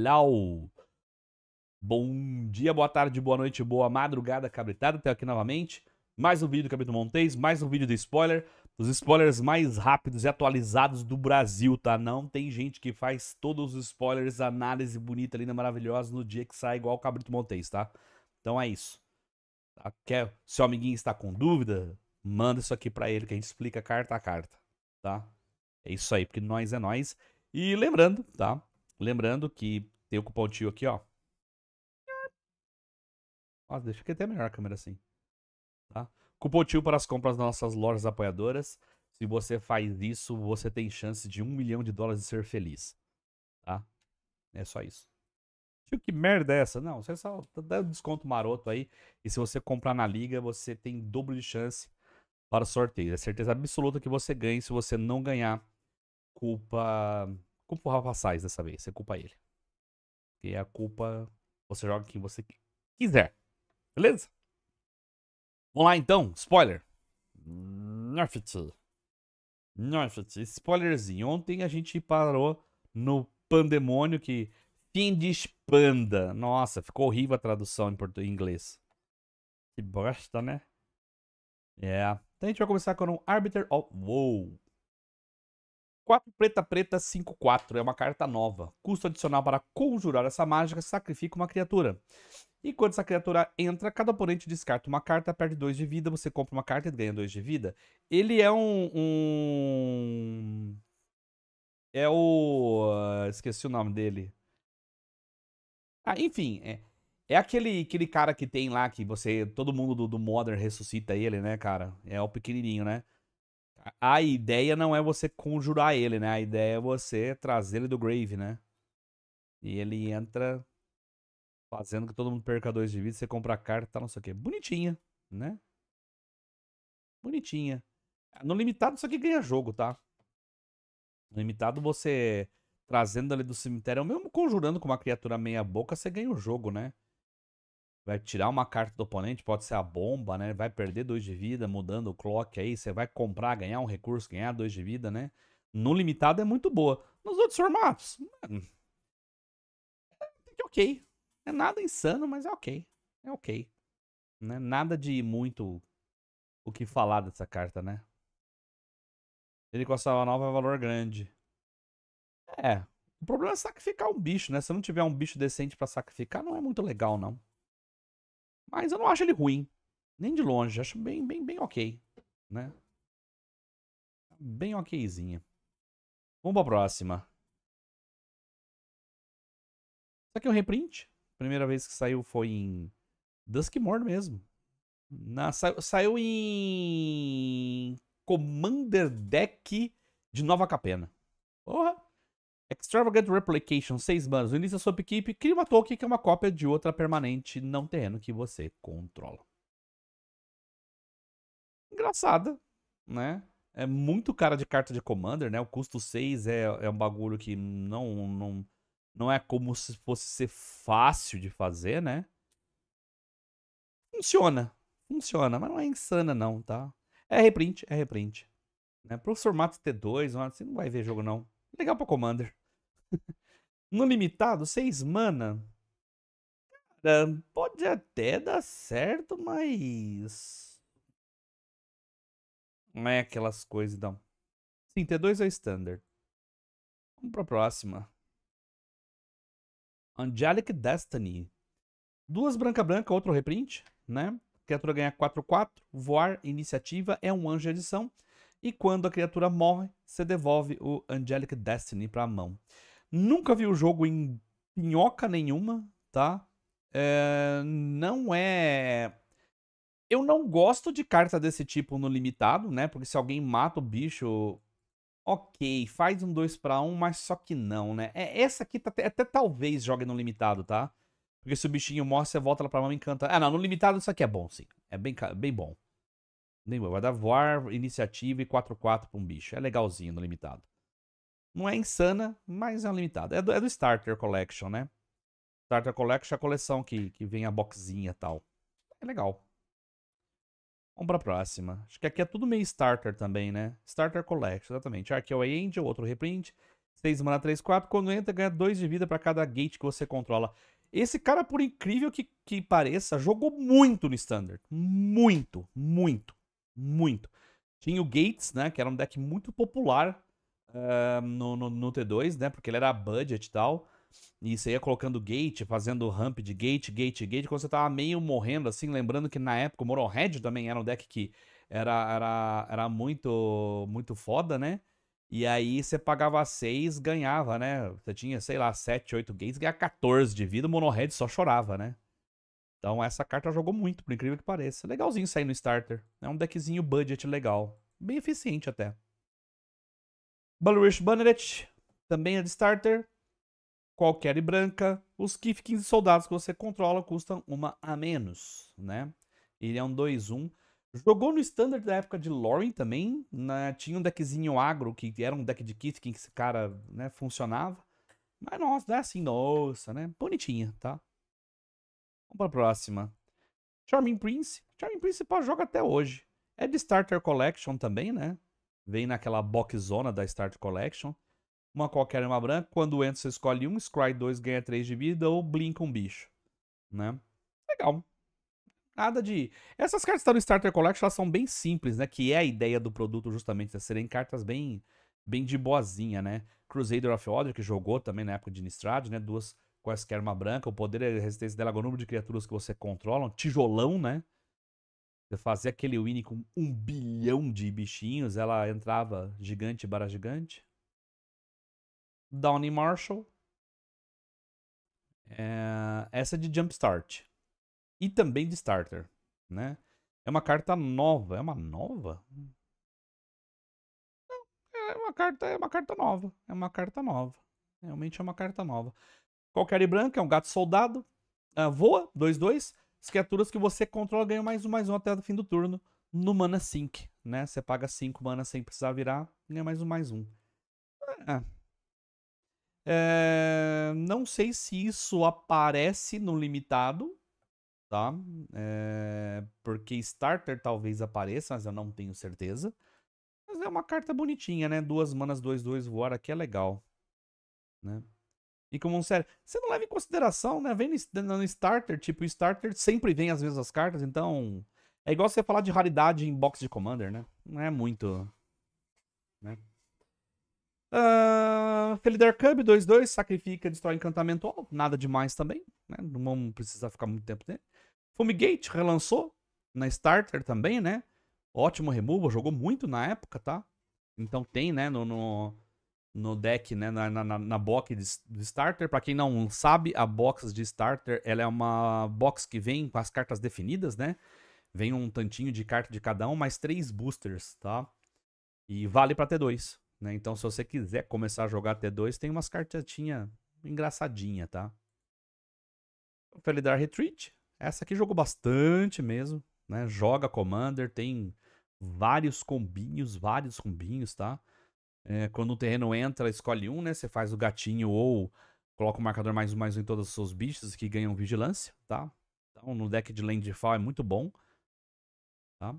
Lau. Bom dia, boa tarde, boa noite, boa madrugada, cabritada. Até aqui novamente. Mais um vídeo do Cabrito Montes, mais um vídeo de spoiler. Os spoilers mais rápidos e atualizados do Brasil, tá? Não tem gente que faz todos os spoilers, análise bonita, linda, maravilhosa, no dia que sai igual o Cabrito Montes, tá? Então é isso. Tá? Quer, seu amiguinho está com dúvida, manda isso aqui para ele que a gente explica carta a carta, tá? É isso aí, porque nós é nós. E lembrando, tá? Lembrando que tem o cupom tio aqui, ó. Nossa, deixa que até melhor a câmera assim. Tá? Cupom tio para as compras das nossas lojas apoiadoras. Se você faz isso, você tem chance de um milhão de dólares de ser feliz. Tá? É só isso. Tio, que merda é essa? Não, você só dá tá um desconto maroto aí. E se você comprar na liga, você tem dobro de chance para sorteio. É certeza absoluta que você ganha. Se você não ganhar, culpa Culpa o Rafa Salles dessa vez, você culpa ele. E a culpa você joga quem você quiser. Beleza? Vamos lá então, spoiler. Norfit. Norfit, spoilerzinho. Ontem a gente parou no pandemônio que de expanda. Nossa, ficou horrível a tradução em, português, em inglês. Que bosta, né? É. Yeah. Então a gente vai começar com um Arbiter of Woe. 4 preta preta 5-4 é uma carta nova. Custo adicional para conjurar essa mágica, sacrifica uma criatura. E quando essa criatura entra, cada oponente descarta uma carta, perde 2 de vida, você compra uma carta e ganha 2 de vida. Ele é um, um... É o... Esqueci o nome dele. Ah, enfim, é, é aquele, aquele cara que tem lá que você... Todo mundo do, do Modern ressuscita ele, né, cara? É o pequenininho, né? A ideia não é você conjurar ele, né? A ideia é você trazer ele do grave, né? E ele entra fazendo que todo mundo perca dois de vida, você compra a carta, não sei o quê. Bonitinha, né? Bonitinha. No limitado isso aqui ganha jogo, tá? No limitado você trazendo ali do cemitério, ou mesmo conjurando com uma criatura meia boca, você ganha o jogo, né? vai tirar uma carta do oponente, pode ser a bomba, né? Vai perder dois de vida, mudando o clock aí. Você vai comprar, ganhar um recurso, ganhar dois de vida, né? No limitado é muito boa. Nos outros formatos, hum. Hum. É, é ok. É nada insano, mas é ok. É ok. Né? Nada de muito o que falar dessa carta, né? Ele com a sala nova é valor grande. É. O problema é sacrificar um bicho, né? Se não tiver um bicho decente para sacrificar, não é muito legal, não. Mas eu não acho ele ruim. Nem de longe. Acho bem, bem, bem ok. Né? Bem okzinha. Vamos pra próxima. Isso aqui é um reprint. Primeira vez que saiu foi em Duskmore mesmo. Na, sa, saiu em Commander Deck de Nova Capena. Porra! Extravagant Replication, 6 manos. No início da sua equipe, cria uma token que é uma cópia de outra permanente não terreno que você controla. Engraçada, né? É muito cara de carta de Commander, né? O custo 6 é, é um bagulho que não, não, não é como se fosse ser fácil de fazer, né? Funciona. Funciona, mas não é insana não, tá? É reprint, é reprint. Né? Pro formato T2, você não vai ver jogo não. Legal pra Commander no limitado, seis mana. Cara, pode até dar certo, mas. Não é aquelas coisas, não. Sim, T2 é standard. Vamos pra próxima. Angelic Destiny. Duas branca-branca, outro reprint, né? criatura ganha 4-4, voar, iniciativa, é um anjo de edição. E quando a criatura morre, você devolve o Angelic Destiny para a mão. Nunca vi o jogo em pinhoca nenhuma, tá? É, não é. Eu não gosto de carta desse tipo no limitado, né? Porque se alguém mata o bicho, ok, faz um 2 para 1, um, mas só que não, né? É, essa aqui tá, até, até talvez jogue no limitado, tá? Porque se o bichinho morre, você volta lá pra mão e encanta. Ah, não, no limitado isso aqui é bom, sim. É bem, bem bom. Bem bom. Vai dar voar, iniciativa e 4x4 pra um bicho. É legalzinho no limitado. Não é insana, mas é limitada. É do, é do Starter Collection, né? Starter Collection é a coleção que, que vem a boxinha e tal. É legal. Vamos pra próxima. Acho que aqui é tudo meio Starter também, né? Starter Collection, exatamente. Ah, aqui é o Angel, outro reprint. 6 mana, 3, 4. Quando entra, ganha 2 de vida para cada gate que você controla. Esse cara, por incrível que, que pareça, jogou muito no Standard. Muito, muito, muito. Tinha o Gates, né? Que era um deck muito popular no, no, no, T2, né? Porque ele era budget e tal. E você ia colocando gate, fazendo ramp de gate, gate, gate. Quando você tava meio morrendo, assim, lembrando que na época o Red também era um deck que era, era, era muito, muito foda, né? E aí você pagava 6, ganhava, né? Você tinha, sei lá, 7, 8 gates, ganhava 14 de vida, o Monohead só chorava, né? Então essa carta jogou muito, por incrível que pareça. Legalzinho sair no starter. É um deckzinho budget legal. Bem eficiente até. Balurish Banneret, também é de starter. Qualquer e branca. Os Kif 15 soldados que você controla custam uma a menos, né? Ele é um 2-1. Jogou no standard da época de Lauren também. Né? Tinha um deckzinho agro, que era um deck de Kif que esse cara né, funcionava. Mas nossa, não é assim, nossa, né? Bonitinha, tá? Vamos pra próxima. Charming Prince. Charming Prince pode jogar até hoje. É de Starter Collection também, né? Vem naquela zona da Start Collection. Uma qualquer arma uma branca. Quando entra, você escolhe um, Scry 2 ganha 3 de vida ou blinka um bicho. Né? Legal. Nada de. Essas cartas que estão no Starter Collection elas são bem simples, né? Que é a ideia do produto, justamente, de né? serem cartas bem, bem de boazinha, né? Crusader of Order, que jogou também na época de Nistrad, né? Duas quaisquer uma branca. O poder e a resistência dela o número de criaturas que você controla. Um tijolão, né? fazer aquele Winnie com um bilhão de bichinhos, ela entrava gigante barra gigante. Downey Marshall. É, essa é de Jumpstart. E também de Starter, né? É uma carta nova. É uma nova? Não, é uma carta, é uma carta nova. É uma carta nova. Realmente é uma carta nova. Qualquer branca é um gato soldado. Uh, voa, 2-2. As criaturas que você controla ganham mais um, mais um até o fim do turno no Mana Sync, né? Você paga 5 mana sem precisar virar, ganha mais um, mais um. É. é... não sei se isso aparece no limitado, tá? É... porque Starter talvez apareça, mas eu não tenho certeza. Mas é uma carta bonitinha, né? Duas manas, dois, dois, voar aqui é legal, né? e como um sério. Você não leva em consideração, né? Vem no, no starter, tipo, o starter sempre vem às vezes as cartas, então. É igual você falar de raridade em box de Commander, né? Não é muito. Né? Uh, Felidar Cub 2-2, sacrifica, destrói encantamento. Oh, nada demais também, né? Não precisa ficar muito tempo nele. Fumigate relançou na Starter também, né? Ótimo removal, jogou muito na época, tá? Então tem, né, no, no, no deck, né, na, na, na box de, starter. Para quem não sabe, a box de starter ela é uma box que vem com as cartas definidas, né? Vem um tantinho de carta de cada um, mais três boosters, tá? E vale para ter dois, né? Então, se você quiser começar a jogar T2, tem umas cartinhas engraçadinha, tá? Felidar Retreat, essa aqui jogou bastante mesmo, né? Joga Commander, tem vários combinhos, vários combinhos, tá? É, quando o terreno entra, escolhe um, né? Você faz o gatinho ou coloca o marcador mais um mais um em todos os seus bichos que ganham vigilância, tá? Então no deck de Landfall é muito bom, tá?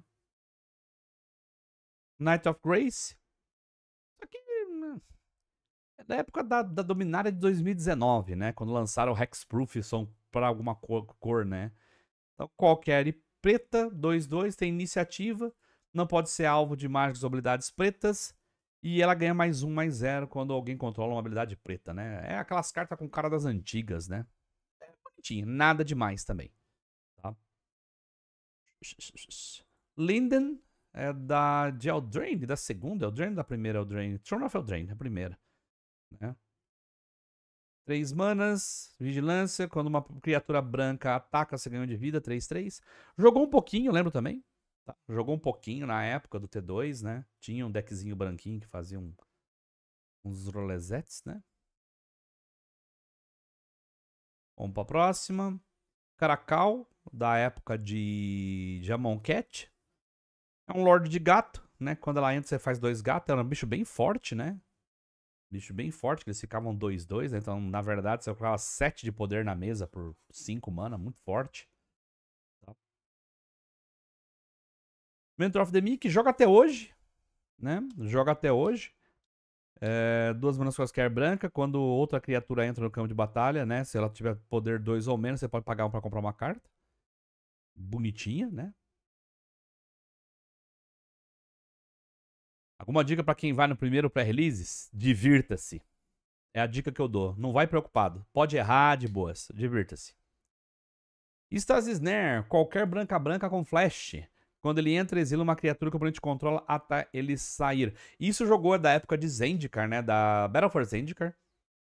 Knight of Grace. Isso aqui né? é da época da, da Dominária de 2019, né? Quando lançaram o Hexproof são para alguma cor, cor, né? Então qualquer preta, 2-2, tem iniciativa. Não pode ser alvo de mágicas ou habilidades pretas. E ela ganha mais um, mais zero quando alguém controla uma habilidade preta, né? É aquelas cartas com cara das antigas, né? É bonitinho, nada demais também. Tá? Linden é da, de Eldraine, da segunda Eldraine, da primeira Eldraine. Throne of Eldraine, a primeira. Né? Três manas, vigilância. Quando uma criatura branca ataca, você ganha um de vida, 3, 3. Jogou um pouquinho, lembro também. Tá. Jogou um pouquinho na época do T2, né? Tinha um deckzinho branquinho que fazia um, uns rolezetes, né? Vamos pra próxima. Caracal, da época de Jamon Cat. É um Lorde de gato, né? Quando ela entra, você faz dois gatos. Era é um bicho bem forte, né? Bicho bem forte, que eles ficavam 2-2, né? Então, na verdade, você colocava 7 de poder na mesa por 5 mana, muito forte. Mentor of the mic joga até hoje, né? Joga até hoje. É, duas manas quaisquer é branca. Quando outra criatura entra no campo de batalha, né? Se ela tiver poder 2 ou menos, você pode pagar um pra comprar uma carta. Bonitinha, né? Alguma dica para quem vai no primeiro pré-release? Divirta-se. É a dica que eu dou. Não vai preocupado. Pode errar de boas. Divirta-se. Stasis Snare, qualquer branca branca com flash. Quando ele entra, exila uma criatura que o oponente controla até ele sair. Isso jogou da época de Zendikar, né? Da Battle for Zendikar.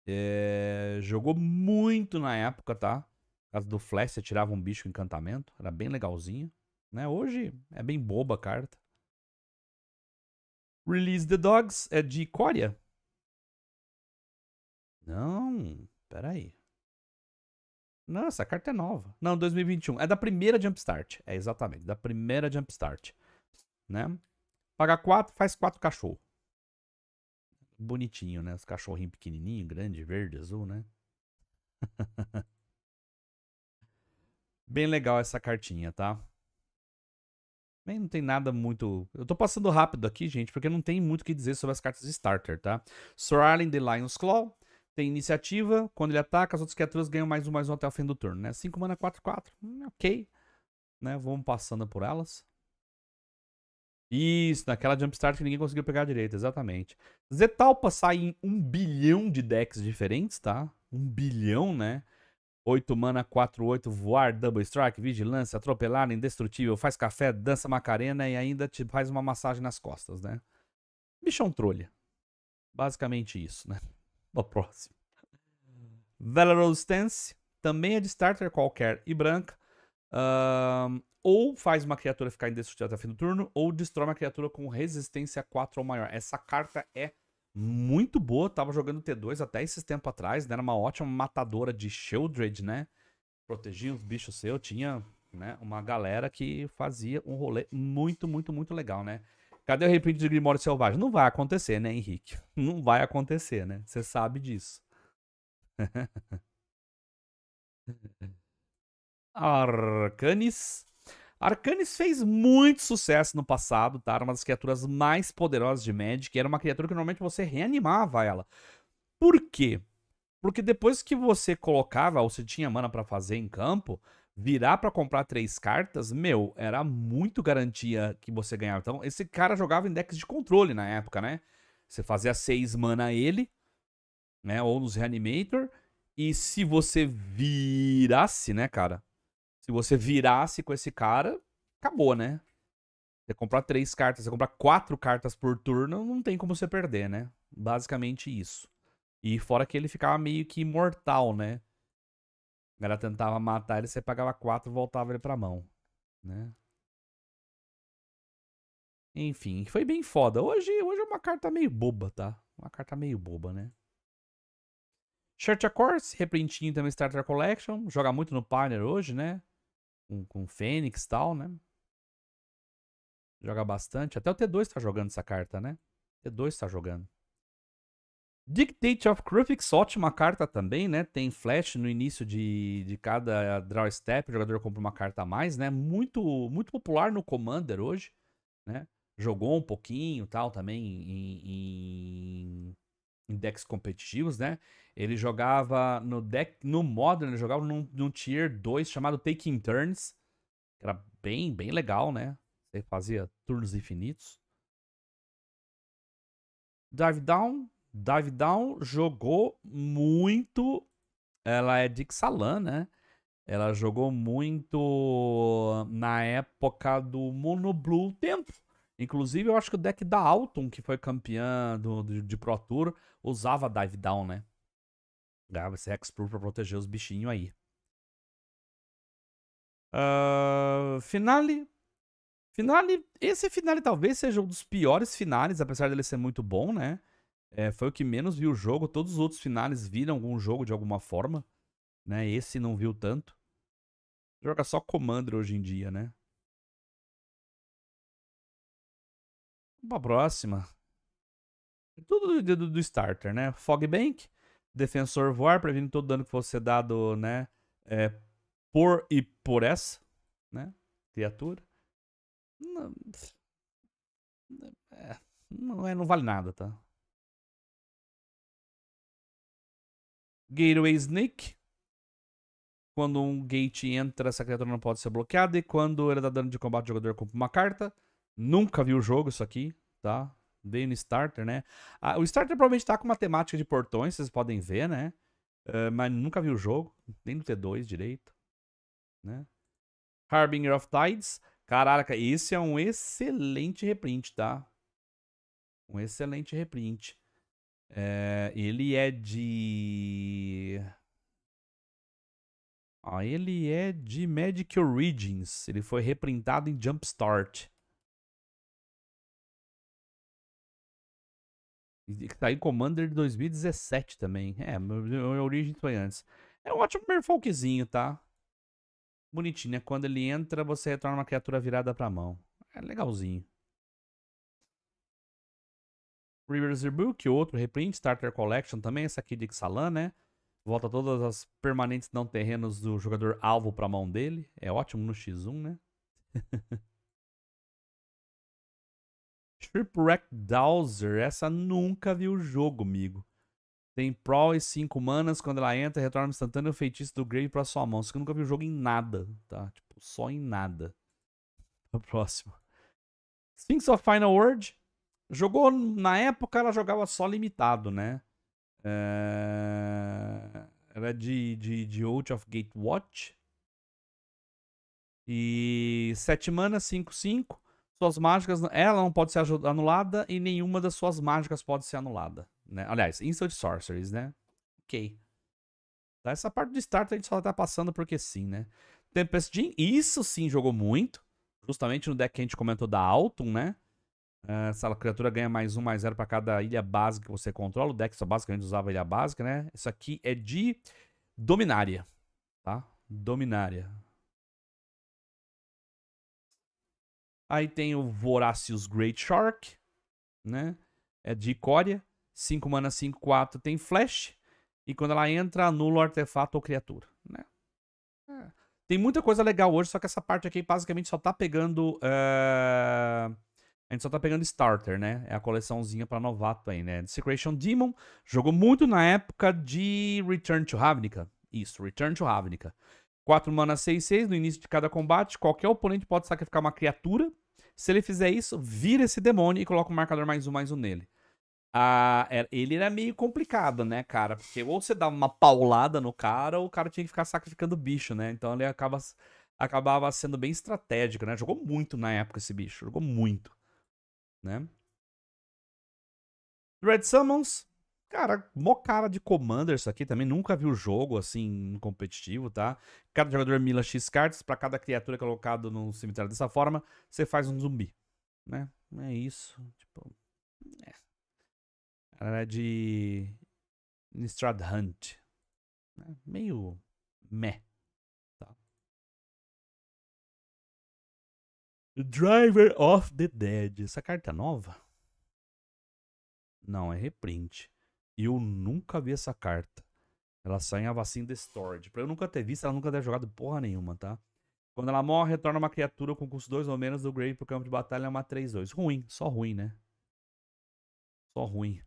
É... Jogou muito na época, tá? Por causa do Flash, você tirava um bicho encantamento. Era bem legalzinho. Né? Hoje é bem boba a carta. Release the Dogs é de Coria? Não, peraí. Não, essa carta é nova. Não, 2021. É da primeira Jumpstart. É, exatamente. Da primeira Jumpstart. Né? Paga 4, faz 4 cachorro. Bonitinho, né? Os cachorrinhos pequenininhos grande, verde, azul, né? Bem legal essa cartinha, tá? Bem, não tem nada muito... Eu tô passando rápido aqui, gente, porque não tem muito o que dizer sobre as cartas starter, tá? Sorarling the Lion's Claw, tem iniciativa, quando ele ataca, as outras criaturas ganham mais um, mais um até o fim do turno, né? 5 mana, 4, 4. Hum, ok. Né? Vamos passando por elas. Isso, naquela jumpstart que ninguém conseguiu pegar direito, exatamente. Zetalpa sai em um bilhão de decks diferentes, tá? Um bilhão, né? 8 mana, 4, 8, voar, double strike, vigilância, atropelar, indestrutível, faz café, dança macarena e ainda te faz uma massagem nas costas, né? Bichão é trolha. Basicamente isso, né? a próxima. Valorous Stance também é de starter qualquer e branca. ou faz uma criatura ficar indestrutível até o fim do turno, ou destrói uma criatura com resistência 4 ou maior. Essa carta é muito boa. tava jogando T2 até esses tempo atrás, né? Era uma ótima matadora de Sheldred, né? Protegia os bichos seus. Tinha né, uma galera que fazia um rolê muito, muito, muito legal, né? Cadê o reprint de Grimório Selvagem? Não vai acontecer, né, Henrique? Não vai acontecer, né? Você sabe disso. Arcanis. Arcanis fez muito sucesso no passado, tá? Era uma das criaturas mais poderosas de Magic. Era uma criatura que normalmente você reanimava ela. Por quê? Porque depois que você colocava ou você tinha mana para fazer em campo, virar para comprar três cartas, meu, era muito garantia que você ganhava. Então, esse cara jogava em decks de controle na época, né? Você fazia seis mana ele, né? Ou nos Reanimator. E se você virasse, né, cara? Se você virasse com esse cara, acabou, né? Você comprar três cartas, você comprar quatro cartas por turno, não tem como você perder, né? Basicamente isso. E fora que ele ficava meio que imortal, né? O tentava matar ele, você pagava quatro voltava ele pra mão, né? Enfim, foi bem foda. Hoje, hoje é uma carta meio boba, tá? Uma carta meio boba, né? Shirt a Course, reprintinho também Starter Collection. Joga muito no partner hoje, né? Com, com Fênix e tal, né? Joga bastante. Até o T2 tá jogando essa carta, né? T2 tá jogando. Dictate of Crufix, ótima carta também, né? Tem flash no início de, de cada draw step, o jogador compra uma carta a mais, né? Muito, muito popular no Commander hoje, né? Jogou um pouquinho tal também em, em, em decks competitivos, né? Ele jogava no deck, no Modern, ele jogava num, num tier 2 chamado Taking Turns, que era bem, bem legal, né? fazia turnos infinitos. Dive Down, Dive Down jogou muito. Ela é de Xalan, né? Ela jogou muito na época do Mono Blue Tempo. Inclusive, eu acho que o deck da Alton, que foi campeã do, de, de Pro Tour, usava Dive Down, né? Ganhava esse Hexproof pra proteger os bichinhos aí. Uh, finale. Finale. Esse finale talvez seja um dos piores finales, apesar dele ser muito bom, né? é, foi o que menos viu o jogo. Todos os outros finais viram algum jogo de alguma forma. Né? Esse não viu tanto. Joga só Commander hoje em dia, né? Vamos pra próxima. É tudo do, do, starter, né? Fogbank, Defensor Voar, prevendo todo dano que fosse dado, né? É, por e por essa, né? Criatura. Não, é, não, é, não vale nada, tá? Gateway Sneak. Quando um gate entra, essa criatura não pode ser bloqueada. E quando ele dá dano de combate, o jogador compra uma carta. Nunca vi o jogo isso aqui, tá? Dei no Starter, né? Ah, o Starter provavelmente tá com uma temática de portões, vocês podem ver, né? Uh, mas nunca vi o jogo, nem no T2 direito, né? Harbinger of Tides. Caraca, esse é um excelente reprint, tá? Um excelente reprint. É, ele é de. Ah, ele é de Magic Origins. Ele foi reprintado em Jumpstart. tá em Commander de 2017 também. É, meu Origins foi antes. É um ótimo merfolkzinho, tá? Bonitinho, né? Quando ele entra, você retorna uma criatura virada pra mão. É legalzinho. Reader's Book, outro reprint, Starter Collection também, essa aqui de Xalan, né? Volta todas as permanentes não terrenos do jogador alvo para a mão dele. É ótimo no X1, né? Shipwreck Dowser, essa nunca viu o jogo, amigo. Tem Pro e 5 manas, quando ela entra, retorna instantâneo o feitiço do Grave pra sua mão. Isso que eu nunca vi o jogo em nada, tá? Tipo, só em nada. O próximo. Sphinx of Final Word, Jogou, na época ela jogava só limitado, né? Eh, é... Era de, de, de Oath of Gatewatch. E 7 mana, 5, 5. Suas mágicas, ela não pode ser anulada e nenhuma das suas mágicas pode ser anulada. Né? Aliás, Instant Sorceries, né? Ok. Então, essa parte do start a gente só tá passando porque sim, né? Tempest Jean, isso sim jogou muito. Justamente no deck que a gente comentou da Autumn, né? Ah, essa criatura ganha mais um, mais zero para cada ilha básica que você controla. O deck só basicamente usava ilha básica, né? Isso aqui é de Dominária, tá? Dominária. Aí tem o Voracious Great Shark, né? É de Icória. 5 mana, 5, 4 tem flash. E quando ela entra, anula o artefato ou criatura, né? É. Tem muita coisa legal hoje, só que essa parte aqui basicamente só tá pegando... Uh a gente só tá pegando Starter, né? É a coleçãozinha pra novato aí, né? Secretion Demon jogou muito na época de Return to Ravnica. Isso, Return to Ravnica. 4 mana 6-6 no início de cada combate. Qualquer oponente pode sacrificar uma criatura. Se ele fizer isso, vira esse demônio e coloca um marcador mais um, mais um nele. Ah, é, ele era meio complicado, né, cara? Porque ou você dava uma paulada no cara, ou o cara tinha que ficar sacrificando bicho, né? Então ele acaba, acabava sendo bem estratégico, né? Jogou muito na época esse bicho, jogou muito né? Red Summons, cara, mó cara de Commander isso aqui também. Nunca vi o jogo assim competitivo, tá? Cada jogador é mila X cartas. para cada criatura é colocada no cemitério dessa forma, você faz um zumbi, né? É isso. Tipo. É. Era é de. Strad Hunt. Né? Meio. meh. Driver of the Dead. Essa carta é nova? Não, é reprint. Eu nunca vi essa carta. Ela sai em Avacin Destroyed. Pra eu nunca ter visto, ela nunca ter jogado porra nenhuma, tá? Quando ela morre, retorna uma criatura com custo 2 ou menos do grave pro campo de batalha, é uma 3-2. Ruim, só ruim, né? Só ruim.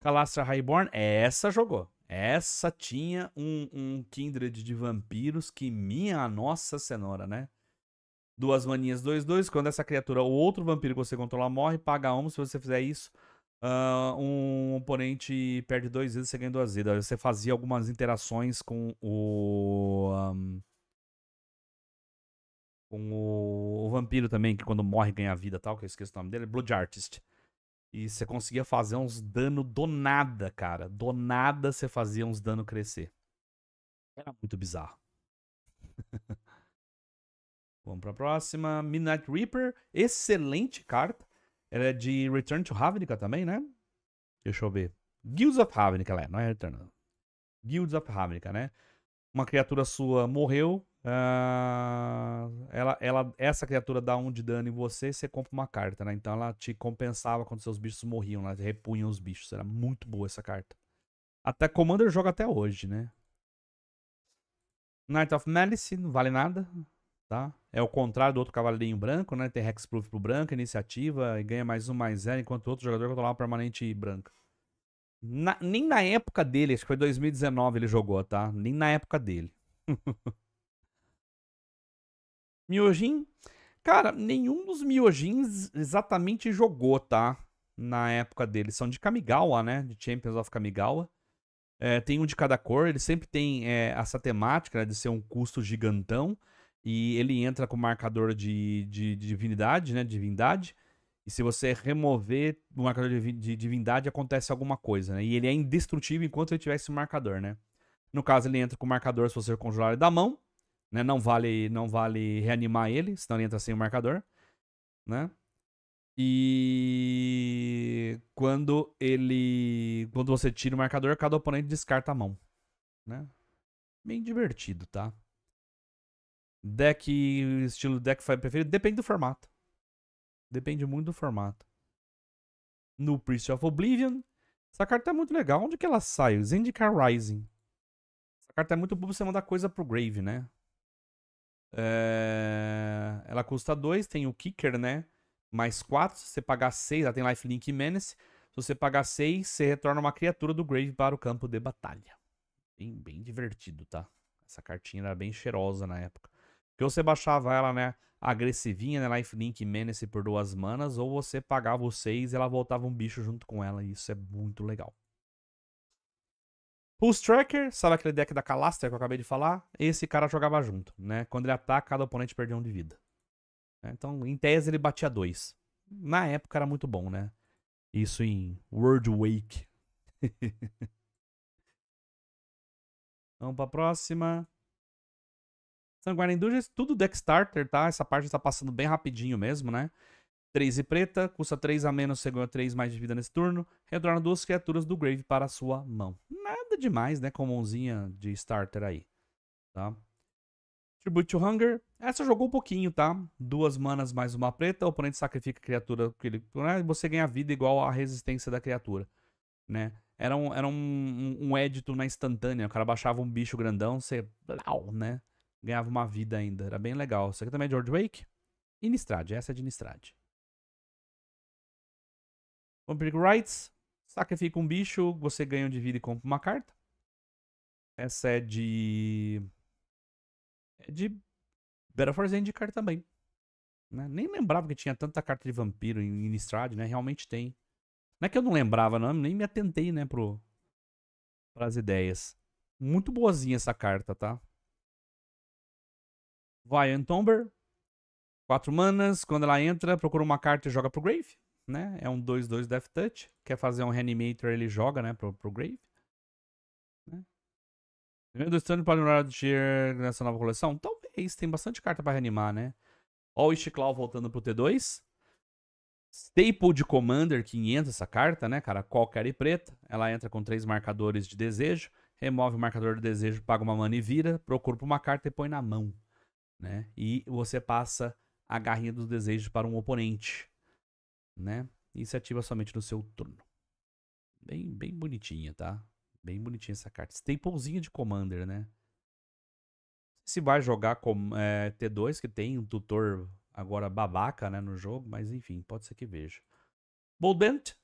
Calastra Highborn, essa jogou. Essa tinha um, um Kindred de vampiros que minha nossa senhora, né? Duas maninhas, dois, dois. Quando essa criatura ou outro vampiro que você controla morre, paga um. Se você fizer isso, uh, um oponente perde dois vidas, você ganha duas vidas. Você fazia algumas interações com o... Um, ah, com o, o, vampiro também, que quando morre ganha vida tal, que eu esqueço o nome dele, Blood Artist. E você conseguia fazer uns dano do nada, cara. Do nada você fazia uns dano crescer. Era muito bizarro. Vamos para a próxima. Midnight Reaper. Excelente carta. Ela é de Return to Havnica também, né? Deixa eu ver. Guilds of Havnica, ela é, não é Return. Guilds of Havnica, né? Uma criatura sua morreu. Uh... ela, ela, essa criatura dá um de dano em você você compra uma carta, né? Então ela te compensava quando seus bichos morriam, ela né? repunha os bichos. Era muito boa essa carta. Até Commander joga até hoje, né? Knight of Malice, não vale nada. Tá? É o contrário do outro cavaleirinho branco, né? Tem Hexproof pro branco, iniciativa, e ganha mais um, mais zero, enquanto o outro jogador controlava permanente branca. Na, nem na época dele, acho que foi 2019 ele jogou, tá? Nem na época dele. Miojin? Cara, nenhum dos Miojins exatamente jogou, tá? Na época dele. São de Kamigawa, né? De Champions of Kamigawa. É, tem um de cada cor, ele sempre tem é, essa temática né? de ser um custo gigantão e ele entra com o marcador de, de, de divinidade, né? Divindade. E se você remover o marcador de, de divindade, acontece alguma coisa, né? E ele é indestrutível enquanto ele tiver esse marcador, né? No caso, ele entra com o marcador se você conjurar ele da mão, né? Não vale, não vale reanimar ele, senão ele entra sem o marcador, né? E quando ele, quando você tira o marcador, cada oponente descarta a mão, né? Bem divertido, tá? Deck, estilo deck preferido, depende do formato. Depende muito do formato. No Priest of Oblivion, essa carta é muito legal. Onde que ela sai? Zendikar Rising. Essa carta é muito boa pra você mandar coisa pro Grave, né? É... Ela custa 2, tem o Kicker, né? Mais 4, se você pagar 6, ela tem Lifelink e Menace. Se você pagar 6, você retorna uma criatura do Grave para o campo de batalha. Bem, bem divertido, tá? Essa cartinha era bem cheirosa na época. Que você baixava ela, né? Agressivinha, né? Lifelink Menace por duas manas. Ou você pagava os seis e ela voltava um bicho junto com ela. E isso é muito legal. o Tracker, sabe aquele deck da Calastia que eu acabei de falar? Esse cara jogava junto, né? Quando ele ataca, cada oponente perde um de vida. É, então, em tese, ele batia dois. Na época era muito bom, né? Isso em World Wake. Vamos pra próxima. Sanguário Indulgence, tudo Starter, tá? Essa parte tá passando bem rapidinho mesmo, né? 3 e preta, custa 3 a menos, você ganha 3 mais de vida nesse turno. Retorna duas criaturas do grave para a sua mão. Nada demais, né? com mãozinha de starter aí, tá? Tribute to Hunger. Essa jogou um pouquinho, tá? Duas manas mais uma preta. O oponente sacrifica a criatura que ele... Né? Você ganha vida igual à resistência da criatura, né? Era um, era um, um, um édito na instantânea. O cara baixava um bicho grandão, você... Né? ganhava uma vida ainda. Era bem legal. Isso aqui também é George Wake. E Essa é de Nistrad. Vampiric Rights. Sacrifica um bicho, você ganha um de vida e compra uma carta. Essa é de. É de. Battle for Zendikar também. Né? Nem lembrava que tinha tanta carta de vampiro em Nistrad, né? Realmente tem. Não é que eu não lembrava, não. Nem me atentei, né, pro. as ideias. Muito boazinha essa carta, tá? Vian Tomber. Quatro manas. Quando ela entra, procura uma carta e joga pro Grave. Né? É um 2-2 Death Touch. Quer fazer um Reanimator, ele joga né, pro, pro Grave. Né? Primeiro do stand pode melhorar o tier nessa nova coleção? Talvez, tem bastante carta para reanimar, né? Ó o Ishiklau voltando pro T2. Staple de Commander 500, essa carta, né, cara? Qualquer e preta. Ela entra com três marcadores de desejo. Remove o marcador de desejo, paga uma mana e vira. Procura por uma carta e põe na mão né? E você passa a garrinha dos desejos para um oponente, né? E se ativa somente no seu turno. Bem, bem bonitinha, tá? Bem bonitinha essa carta. Staplezinha de Commander, né? Se vai jogar com é, T2, que tem um tutor agora babaca, né, no jogo, mas enfim, pode ser que veja. Boldent,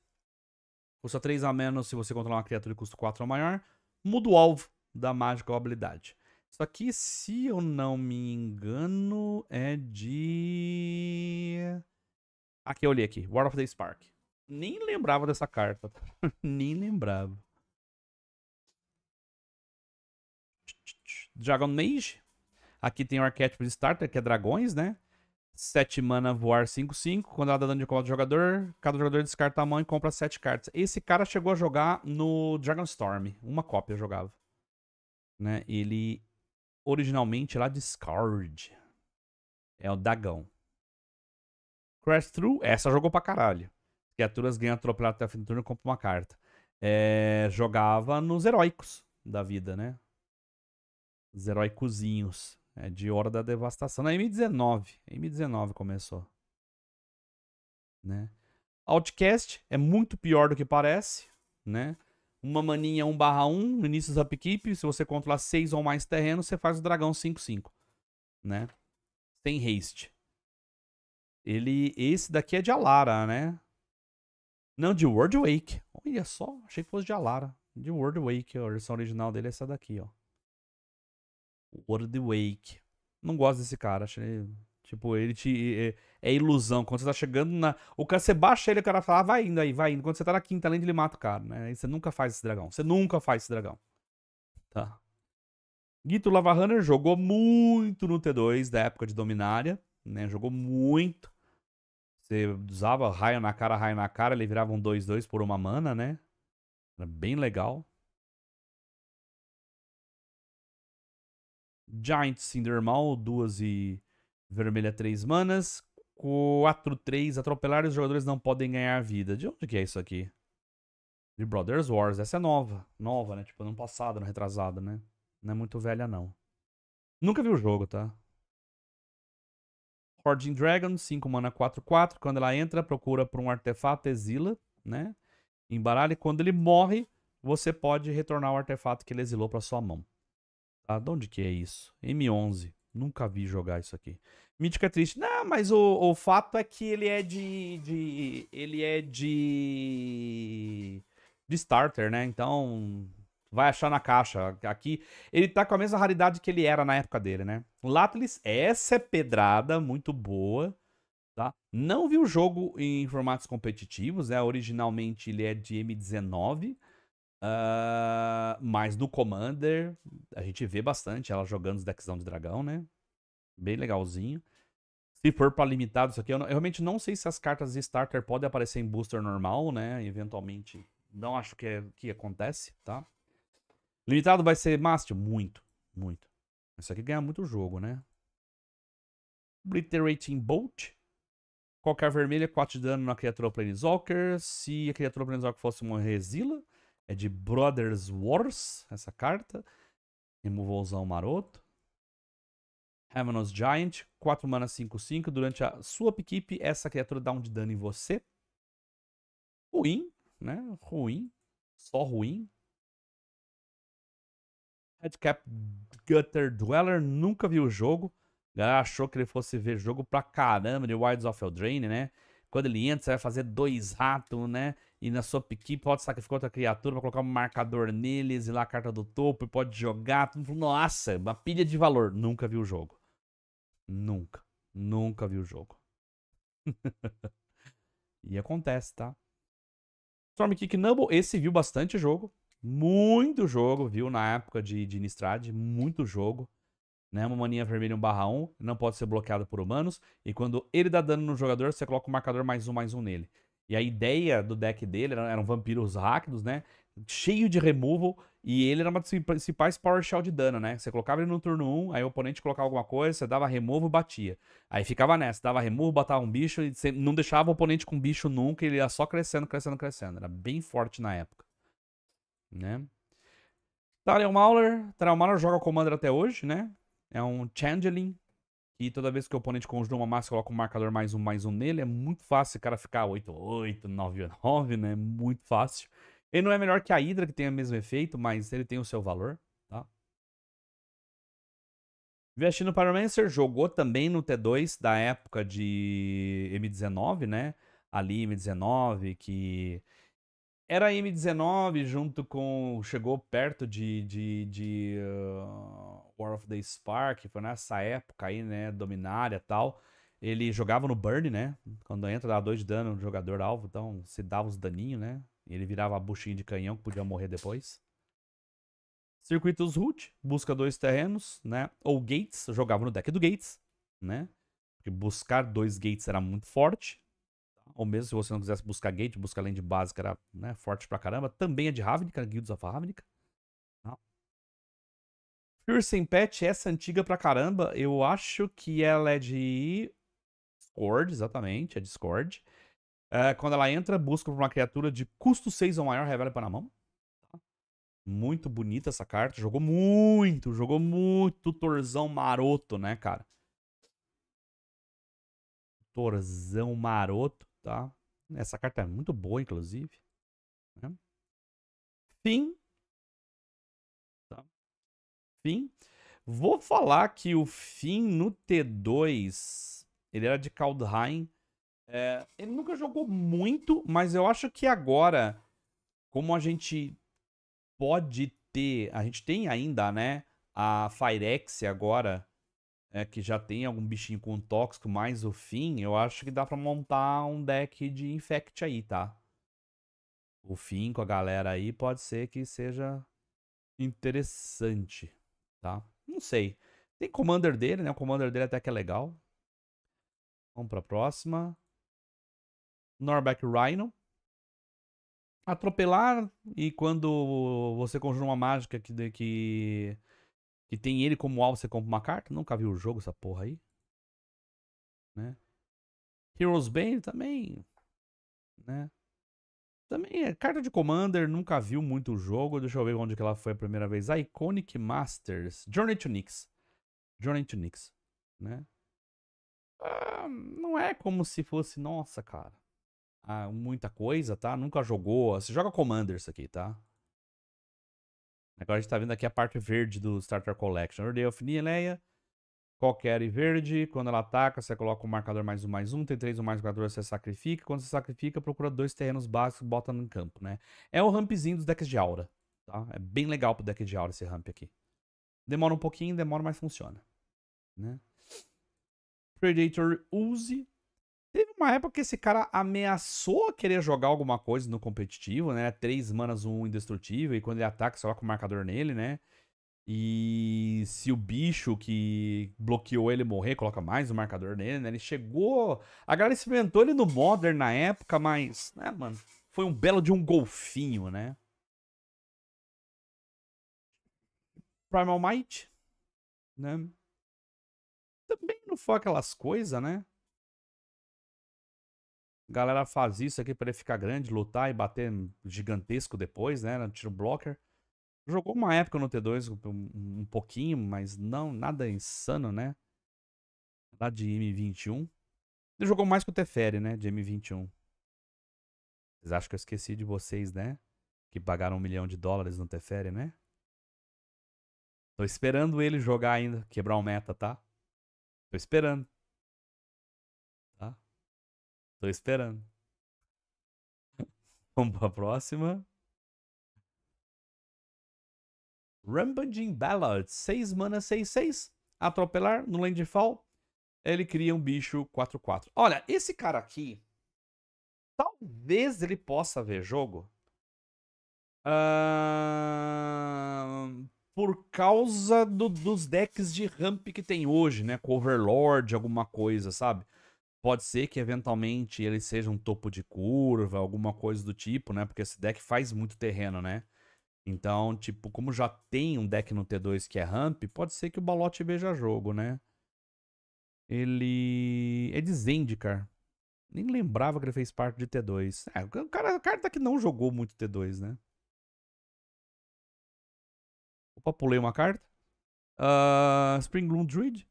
custa 3 a menos se você controlar uma criatura de custo 4 ou maior. Muda o alvo da mágica ou habilidade. Isso aqui, se eu não me engano, é de... Aqui, eu olhei aqui. War of the Spark. Nem lembrava dessa carta. Nem lembrava. Dragon Mage. Aqui tem o arquétipo de starter, que é dragões, né? 7 mana, voar 5-5. Quando ela dá dano de combate do jogador, cada jogador descarta a mão e compra 7 cartas. Esse cara chegou a jogar no Dragonstorm. Uma cópia jogava. Né? Ele originalmente lá de Scourge. É o Dagão. Crash Through, essa jogou pra caralho. Criaturas ganham atropelado até o fim do turno e compram uma carta. É, jogava nos heróicos da vida, né? Os heróicozinhos. É, de Hora da Devastação. Na M19. M19 começou. Né? Outcast é muito pior do que parece, né? uma maninha 1 barra 1 no início do upkeep. Se você controlar 6 ou mais terrenos, você faz o dragão 5-5. Né? Sem haste. Ele, esse daqui é de Alara, né? Não, de World Wake. Olha só, achei que fosse de Alara. De World Wake, a versão original dele é essa daqui, ó. World Wake. Não gosto desse cara, achei Tipo, ele te. É, é, ilusão. Quando você tá chegando na. O cara, você baixa ele, o cara fala, ah, vai indo aí, vai indo. Quando você tá na quinta lente, ele mata o cara, né? Aí você nunca faz esse dragão. Você nunca faz esse dragão. Tá. Guito Runner jogou muito no T2 da época de Dominária, né? Jogou muito. Você usava raio na cara, raio na cara, ele virava um 2-2 por uma mana, né? Era bem legal. Giant Cindermal, duas e Vermelha 3 é manas. 4-3. Atropelar os jogadores não podem ganhar vida. De onde que é isso aqui? De Brothers Wars. Essa é nova. Nova, né? Tipo, ano passado, ano retrasado, né? Não é muito velha, não. Nunca vi o jogo, tá? Forging Dragon, 5 mana 4-4. Quando ela entra, procura por um artefato, exila, né? Embaralha e quando ele morre, você pode retornar o artefato que ele exilou para sua mão. Tá? De onde que é isso? M11. Nunca vi jogar isso aqui. Mítica é triste. Não, mas o, o fato é que ele é de, de. Ele é de. De starter, né? Então. Vai achar na caixa. Aqui. Ele tá com a mesma raridade que ele era na época dele, né? Latlis, essa é pedrada muito boa. Tá? Não vi o jogo em formatos competitivos, né? Originalmente ele é de M19. Uh, mas no Commander, a gente vê bastante ela jogando os deckzão de dragão, né? Bem legalzinho. Se for pra limitado isso aqui, eu, não, eu, realmente não sei se as cartas de starter podem aparecer em booster normal, né? Eventualmente, não acho que, é, que acontece, tá? Limitado vai ser Master? Muito, muito. Isso aqui ganha muito jogo, né? Obliterating Bolt. Qualquer vermelha, 4 de dano na criatura Planeswalker. Se a criatura Planeswalker fosse uma Resila, é de Brothers Wars, essa carta. Removalzão maroto. Ravenous Giant, 4 mana 5-5. Durante a sua upkeep, essa criatura dá um de dano em você. Ruim, né? Ruim. Só ruim. Headcap Gutter Dweller nunca viu o jogo. Galera achou que ele fosse ver jogo pra caramba de Wilds of Eldraine, né? Quando ele entra, você vai fazer dois ratos, né? e na sua piqui pode sacrificar outra criatura para colocar um marcador neles e lá a carta do topo e pode jogar. Nossa, uma pilha de valor. Nunca vi o jogo. Nunca. Nunca vi o jogo. e acontece, tá? Storm Kick Numble, esse viu bastante jogo. Muito jogo, viu, na época de, de Nistrad. Muito jogo. Né? Uma maninha vermelha 1 barra 1. Não pode ser bloqueada por humanos. E quando ele dá dano no jogador, você coloca o um marcador mais um, mais um nele. E a ideia do deck dele era, eram vampiros rápidos, né? Cheio de removal. E ele era uma das principais power shell de dano, né? Você colocava ele no turno 1, aí o oponente colocava alguma coisa, você dava removo e batia. Aí ficava nessa, dava removo, batava um bicho e você não deixava o oponente com bicho nunca, ele ia só crescendo, crescendo, crescendo. Era bem forte na época. Né? Talion Mauler, Talion Mauler joga Commander até hoje, né? É um Changeling, que toda vez que o oponente conjura uma massa, coloca um marcador mais um, mais um nele, é muito fácil esse cara ficar 8-8, 9-9, né? Muito fácil. Ele não é melhor que a Hydra, que tem o mesmo efeito, mas ele tem o seu valor, tá? Vesti no Pyromancer jogou também no T2 da época de M19, né? Ali, M19, que era a M19 junto com. Chegou perto de, de, de uh, War of the Spark, foi nessa época aí, né? Dominária e tal. Ele jogava no burn, né? Quando entra, dava dois de dano no jogador alvo, então se dava uns daninhos, né? E ele virava a buchinha de canhão que podia morrer depois. Circuitos root, busca dois terrenos, né? Ou gates, jogava no deck do gates, né? Porque buscar dois gates era muito forte, ou mesmo se você não quisesse buscar gate, busca além de base, que era né, forte pra caramba. Também é de Ravnica, Guilds of Ravnica. Fearsome Pet, essa é antiga pra caramba. Eu acho que ela é de Discord, exatamente, é Discord. É, quando ela entra, busca por uma criatura de custo 6 ou maior, revela para na mão. Muito bonita essa carta. Jogou muito, jogou muito Torzão maroto, né, cara? Torzão maroto tá? Essa carta é muito boa, inclusive. Né? Fim. Tá? Fim. Vou falar que o Fim no T2, ele era de Kaldheim. É, ele nunca jogou muito, mas eu acho que agora, como a gente pode ter, a gente tem ainda, né, a Firex agora é, que já tem algum bichinho com um tóxico mais o fim, eu acho que dá para montar um deck de infect aí, tá? O fim com a galera aí pode ser que seja interessante, tá? Não sei. Tem commander dele, né? O commander dele até que é legal. Vamos pra próxima. Norback Rhino. Atropelar e quando você conjura uma mágica que, que que tem ele como alvo, você compra uma carta. Nunca viu o jogo, essa porra aí. Né? Heroes Bane também. Né? Também é carta de Commander, nunca viu muito o jogo. Deixa eu ver onde que ela foi a primeira vez. Iconic Masters. Journey to Nix. Journey to Nix. Né? Ah, não é como se fosse, nossa, cara. Ah, muita coisa, tá? Nunca jogou. Você joga Commander isso aqui, tá? Agora a gente tá vendo aqui a parte verde do Starter Collection. Eu of a qualquer e é verde. Quando ela ataca, você coloca um marcador mais um, mais um. Tem três ou mais jogadores, você sacrifica. Quando você sacrifica, procura dois terrenos básicos bota no campo, né? É o rampzinho dos decks de aura, tá? É bem legal pro deck de aura esse ramp aqui. Demora um pouquinho, demora, mas funciona, né? Predator use Teve uma época que esse cara ameaçou querer jogar alguma coisa no competitivo, né? Três manas, um indestrutível, e quando ele ataca, você coloca o marcador nele, né? E se o bicho que bloqueou ele morrer, coloca mais um marcador nele, né? Ele chegou. A galera experimentou ele no Modern na época, mas, né, mano? Foi um belo de um golfinho, né? Primal Might, né? Também não foi aquelas coisas, né? galera faz isso aqui para ele ficar grande, lutar e bater gigantesco depois, né? Tira tiro blocker. Jogou uma época no T2 um, pouquinho, mas não nada insano, né? Lá de M21. Ele jogou mais que o Teferi, né? De M21. Vocês acham que eu esqueci de vocês, né? Que pagaram um milhão de dólares no Teferi, né? Tô esperando ele jogar ainda, quebrar o um meta, tá? Tô esperando. Tô esperando. Vamos pra próxima. Rampaging Ballad, 6 mana, 6, 6. Atropelar no landfall. Ele cria um bicho 4, 4. Olha, esse cara aqui. Talvez ele possa ver jogo. Uh, por causa do, dos decks de ramp que tem hoje, né? Com Overlord, alguma coisa, sabe? Pode ser que eventualmente ele seja um topo de curva, alguma coisa do tipo, né? Porque esse deck faz muito terreno, né? Então, tipo, como já tem um deck no T2 que é ramp, pode ser que o Balote veja jogo, né? Ele é de Zendikar. Nem lembrava que ele fez parte de T2. É, o cara, a carta tá que não jogou muito T2, né? Opa, pulei uma carta. Uh, Spring Gloom Druid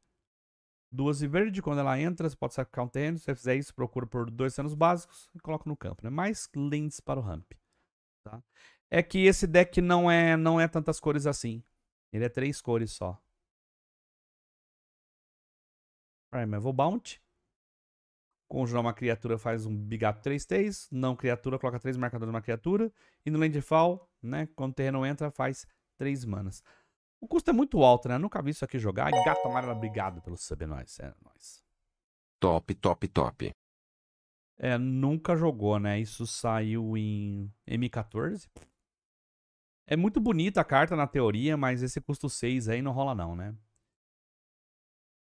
duas e verde. Quando ela entra, você pode sacar um terreno. Se você fizer isso, procura por dois terrenos básicos e coloca no campo. Né? Mais lentes para o ramp. Tá? É que esse deck não é, não é tantas cores assim. Ele é três cores só. Primeval Bounty. Conjurar uma criatura faz um Big Up 3-3. Não criatura, coloca três marcadores numa criatura. E no Landfall, né, quando o terreno entra, faz três manas. O custo é muito alto, né? Eu nunca vi isso aqui jogar. E Gato Amarelo, obrigado pelo sub, é nóis. É nóis. Top, top, top. É, nunca jogou, né? Isso saiu em M14. É muito bonita a carta na teoria, mas esse custo 6 aí não rola não, né?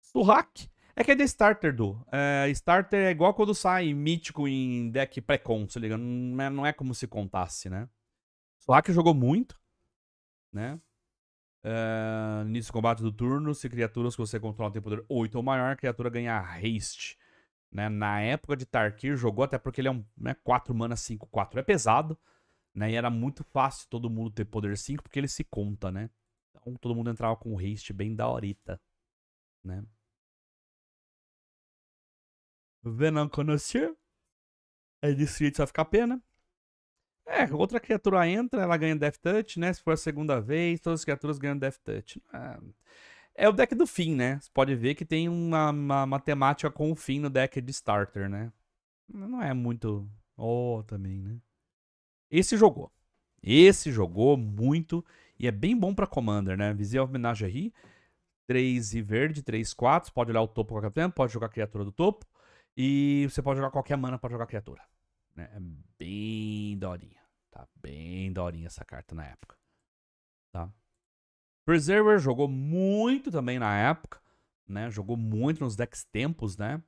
Surrak. É que é de starter, do. É, starter é igual quando sai mítico em deck pré-con, se liga. Não é, não é como se contasse, né? Surrak jogou muito, né? Uh, início do combate do turno, se criaturas que você controla têm poder 8 ou maior, a criatura ganha haste. Né? Na época de Tarkir, jogou até porque ele é um né, 4 mana 5, 4 é pesado. Né? E era muito fácil todo mundo ter poder 5 porque ele se conta, né? Então todo mundo entrava com haste bem da horita, né? Venom Connoisseur. É de Streets of pena é, outra criatura entra, ela ganha Death Touch, né? Se for a segunda vez, todas as criaturas ganham Death Touch. É, é o deck do fim, né? Você pode ver que tem uma, uma matemática com o fim no deck de starter, né? Não é muito. Oh, também, né? Esse jogou. Esse jogou muito. E é bem bom para Commander, né? Vizinha of Menagerie. 3 e verde, 3, 4. Pode olhar o topo a qualquer tempo, pode jogar a criatura do topo. E você pode jogar qualquer mana para jogar a criatura. Né? É bem daorinha. Tá bem daorinha essa carta na época. Tá? Preserver jogou muito também na época, né? Jogou muito nos decks tempos, né?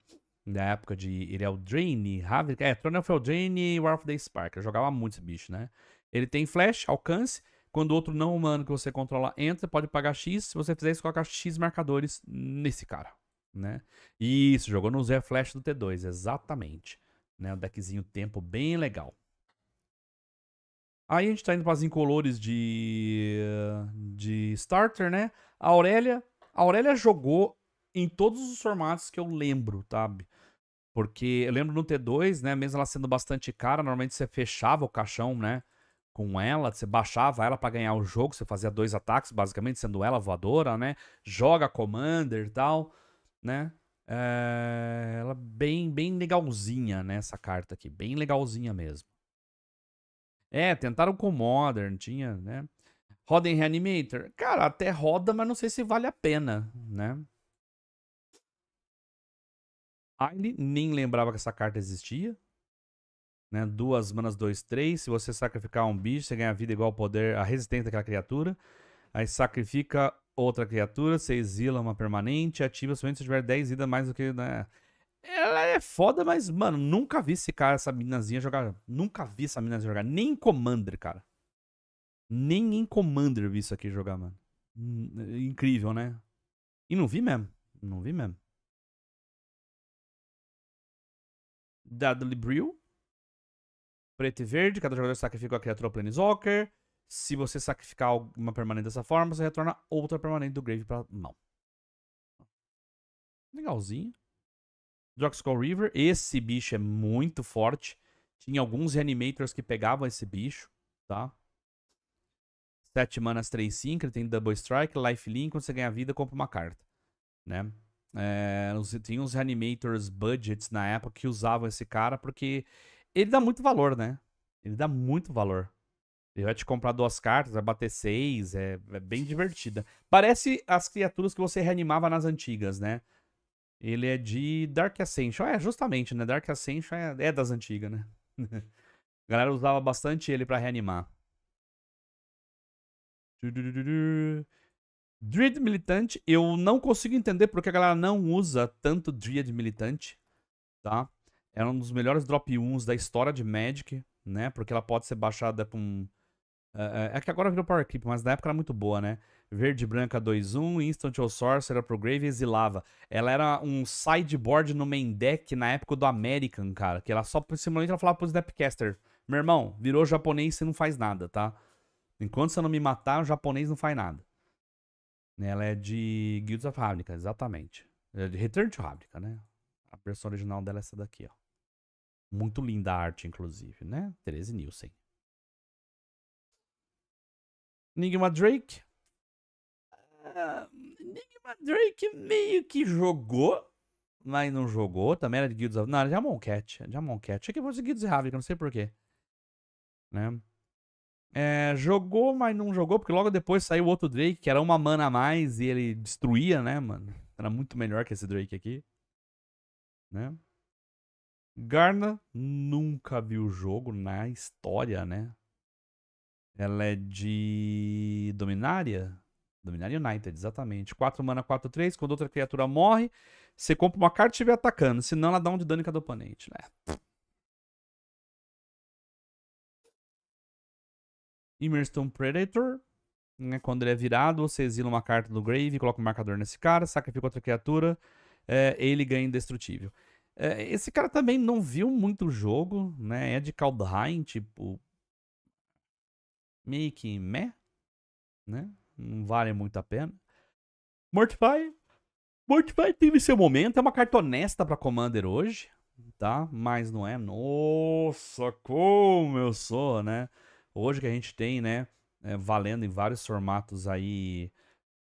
Da época de Eldraine, Havric... É, é Tron of Eldraine e War of the Spark. Eu jogava muito esse bicho, né? Ele tem flash, alcance. Quando outro não humano que você controla entra, pode pagar X. Se você fizer isso, coloca X marcadores nesse cara, né? Isso, jogou no Zé Flash do T2, exatamente. Né? Um deckzinho tempo bem legal. Aí a gente tá indo as incolores de, de starter, né? A Aurélia, a Aurélia jogou em todos os formatos que eu lembro, sabe? Porque eu lembro no T2, né? Mesmo ela sendo bastante cara, normalmente você fechava o caixão, né? Com ela, você baixava ela para ganhar o jogo, você fazia dois ataques, basicamente, sendo ela voadora, né? Joga Commander e tal, né? É... Ela bem, bem legalzinha, né? Essa carta aqui, bem legalzinha mesmo. É, tentaram com Modern, tinha, né? Roda em Reanimator. Cara, até roda, mas não sei se vale a pena, né? Aile nem lembrava que essa carta existia. Né? Duas manas, dois, três. Se você sacrificar um bicho, você ganha vida igual ao poder, a resistência daquela criatura. Aí sacrifica outra criatura, você exila uma permanente, ativa somente se tiver 10 vidas mais do que. Né? Ela é foda, mas, mano, nunca vi esse cara, essa minazinha jogar. Nunca vi essa mina jogar. Nem em Commander, cara. Nem em Commander vi isso aqui jogar, mano. Hum, é incrível, né? E não vi mesmo. Não vi mesmo. Dudley Brill. Preto e verde. Cada jogador sacrifica a criatura Planeswalker. Se você sacrificar uma permanente dessa forma, você retorna outra permanente do grave pra mão. Legalzinho. Droxical River. Esse bicho é muito forte. Tinha alguns reanimators que pegavam esse bicho, tá? 7 manas, 3 ele tem Double Strike, link, quando você ganha vida, compra uma carta, né? É, tinha uns reanimators budgets na época que usavam esse cara, porque ele dá muito valor, né? Ele dá muito valor. Ele vai te comprar duas cartas, vai bater seis, é, é bem divertida. Parece as criaturas que você reanimava nas antigas, né? Ele é de Dark Ascension. É, justamente, né? Dark Ascension é, é das antigas, né? A galera usava bastante ele para reanimar. Dread Militante, eu não consigo entender porque a galera não usa tanto Dread Militante, tá? Era um dos melhores drop 1s da história de Magic, né? Porque ela pode ser baixada pra Um... É, é, é que agora virou Power Equip, mas na época era muito boa, né? Verde Branca 2-1, Instant ou Sorcerer pro Grave exilava. Ela era um sideboard no main deck na época do American, cara. Que ela só, simplesmente, ela falava pro Snapcaster. Meu irmão, virou japonês, você não faz nada, tá? Enquanto você não me matar, o japonês não faz nada. Ela é de Guilds of Ravnica, exatamente. É de Return to Ravnica, né? A versão original dela é essa daqui, ó. Muito linda a arte, inclusive, né? Therese Nielsen. Enigma Drake, Enigma Drake meio que jogou, mas não jogou. Também era de Guilds of... Não, era de Cat, De Cat. Achei é que fosse Guilds of eu não sei porquê. Né? É, jogou, mas não jogou, porque logo depois saiu outro Drake, que era uma mana a mais e ele destruía, né, mano? Era muito melhor que esse Drake aqui. Né? Garna nunca viu o jogo na história, né? Ela é de Dominária? Dominar United, exatamente. 4 mana, 4, 3. Quando outra criatura morre, você compra uma carta e estiver atacando. Senão ela dá um de dano em cada oponente, né? Immerstone Predator. Né? Quando ele é virado, você exila uma carta do Grave, coloca um marcador nesse cara, sacrifica outra criatura, é, ele ganha indestrutível. É, esse cara também não viu muito o jogo, né? É de Kaldheim, tipo. Meio que meh, né? não vale muito a pena. Mortify. Mortify teve seu momento, é uma carta honesta pra Commander hoje, tá? Mas não é. Nossa, como eu sou, né? Hoje que a gente tem, né? É, valendo em vários formatos aí.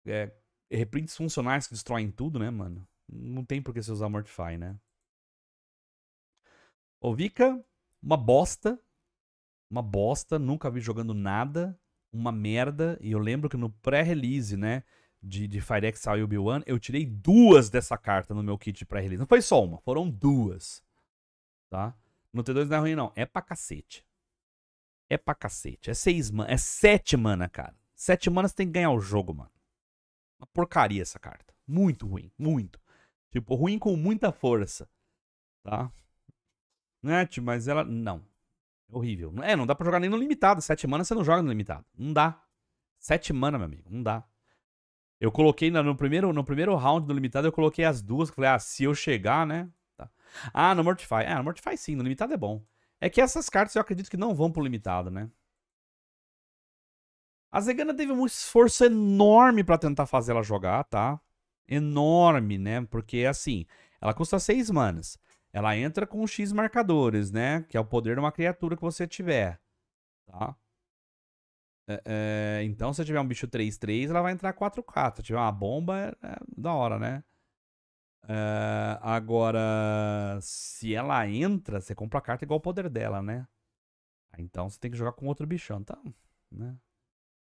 É, reprints funcionais que destroem tudo, né, mano? Não tem por que você usar Mortify, né? Ovica, uma bosta. Uma bosta, nunca vi jogando nada uma merda. E eu lembro que no pré-release, né? De, de Fire Exile e Obi-Wan, eu tirei duas dessa carta no meu kit de pré-release. Não foi só uma, foram duas. Tá? No T2 não é ruim, não. É pra cacete. É pra cacete. É seis mana. É sete mana, cara. Sete manas tem que ganhar o jogo, mano. Uma porcaria essa carta. Muito ruim. Muito. Tipo, ruim com muita força. Tá? Net, né, mas ela. Não. Horrível. É, não dá pra jogar nem no limitado. Sete manas, você não joga no limitado. Não dá. Sete manas, meu amigo. Não dá. Eu coloquei no primeiro, no primeiro round do limitado, eu coloquei as duas. Falei, ah, se eu chegar, né? Tá. Ah, no Mortify. Ah, no Mortify sim, no limitado é bom. É que essas cartas eu acredito que não vão pro limitado, né? A Zegana teve um esforço enorme para tentar fazer ela jogar, tá? Enorme, né? Porque, assim, ela custa seis manas. Ela entra com X marcadores, né? Que é o poder de uma criatura que você tiver. Tá? É, é, então, se tiver um bicho 3-3, ela vai entrar 4-4. Se tiver uma bomba, é, é da hora, né? É, agora, se ela entra, você compra a carta igual o poder dela, né? Então você tem que jogar com outro bichão, tá? Né?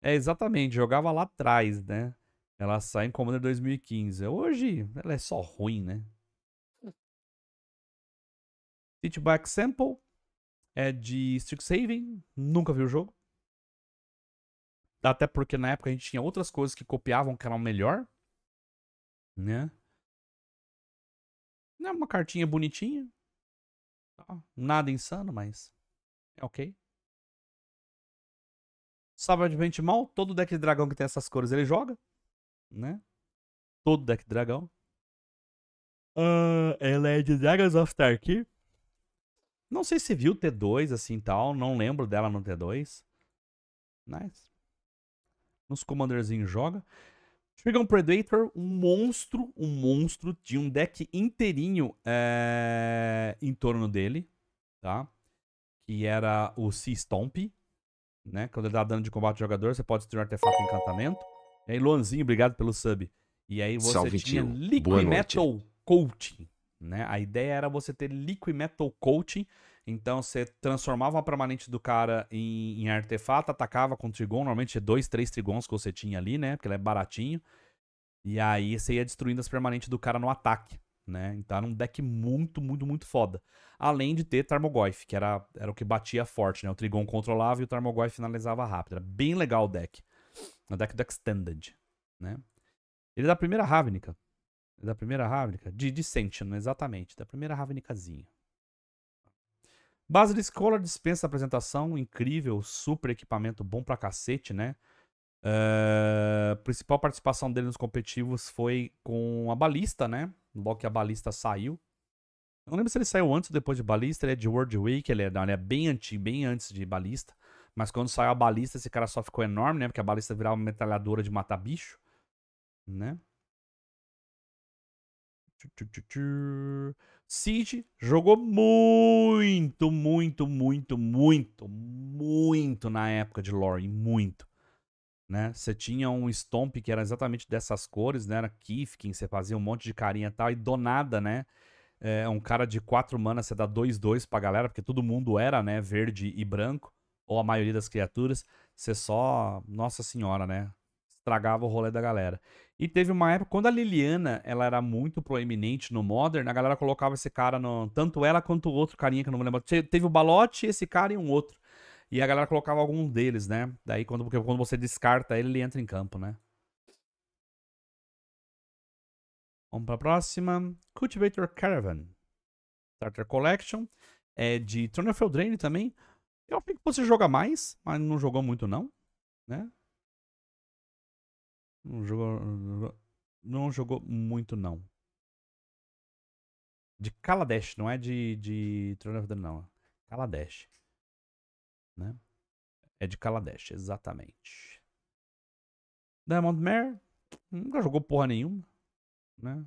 É exatamente, jogava lá atrás, né? Ela sai em Commander 2015. Hoje ela é só ruim, né? Feedback Sample é de Strixhaven, nunca vi o jogo. Até porque na época a gente tinha outras coisas que copiavam que eram melhor. Né? É uma cartinha bonitinha. Tá? Nada insano, mas é ok. Savage Benchmall, todo deck de dragão que tem essas cores ele joga. Né? Todo deck de dragão. Uh, ah, ela é de Dragons of Tarkir. Não sei se viu T2 assim tal, não lembro dela no T2. Nice. Nos Commanderzinhos joga. um Predator, um monstro, um monstro. Tinha um deck inteirinho é, em torno dele, tá? Que era o Sea Stomp, né? Quando ele dá tá dano de combate ao jogador, você pode destruir um artefato e encantamento. E aí, Luanzinho, obrigado pelo sub. E aí você Salve, tinha Liquid Metal Coaching. Né? A ideia era você ter liquid metal coating, então você transformava a permanente do cara em, em artefato, atacava com trigon, normalmente dois, três trigons que você tinha ali, né? Porque ele é baratinho. E aí você ia destruindo as permanentes do cara no ataque, né? Então era um deck muito, muito, muito foda. Além de ter Tarmogoyf, que era, era o que batia forte, né? O Trigon controlava e o Tarmogoyf finalizava rápido. Era bem legal o deck. O é deck do Extended, né? Ele é da primeira Ravnica, da primeira Ravnica? De, de Sentinel, exatamente. Da primeira Ravnicazinha. Base de escola dispensa a apresentação, incrível, super equipamento bom pra cacete, né? Uh, principal participação dele nos competitivos foi com a balista, né? Logo que a balista saiu. Eu não lembro se ele saiu antes ou depois de balista, ele é de World Week, ele é, não, ele é bem antigo, bem antes de balista. Mas quando saiu a balista, esse cara só ficou enorme, né? Porque a balista virava uma metralhadora de matar bicho, né? Siege jogou muito, muito, muito, muito, muito na época de Lore, muito. Né? Você tinha um Stomp que era exatamente dessas cores, né? Era Kifkin, você fazia um monte de carinha e tal, e do nada, né? É, um cara de quatro mana, você dá 2-2 pra galera, porque todo mundo era, né? Verde e branco, ou a maioria das criaturas. Você só, nossa senhora, né? Estragava o rolê da galera. E teve uma época, quando a Liliana ela era muito proeminente no Modern, a galera colocava esse cara, no, tanto ela quanto o outro carinha que eu não me lembro. Teve o Balote, esse cara e um outro. E a galera colocava algum deles, né? Daí quando, porque quando você descarta ele, ele entra em campo, né? Vamos pra próxima. Cultivator Caravan. Starter Collection. É de Turner Field Drain também. Eu acho que você joga mais, mas não jogou muito não, né? Não jogou, não jogou muito, não. De Kaladesh, não é de, de Throne of the não. Kaladesh. Né? É de Kaladesh, exatamente. Diamond Mare nunca jogou porra nenhuma, né?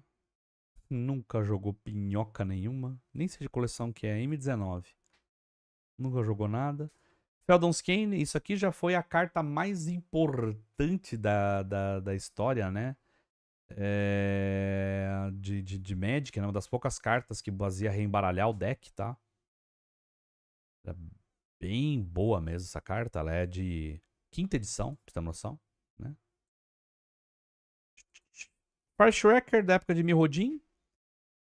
Nunca jogou pinhoca nenhuma, nem seja de coleção que é M19. Nunca jogou nada. Feldon's Kane, isso aqui já foi a carta mais importante da, da, da história, né? É... De, de, de Magic, né? uma das poucas cartas que fazia reembaralhar o deck, tá? É bem boa mesmo essa carta, ela é de quinta edição, pra você ter noção, né? Fire da época de Mirrodin,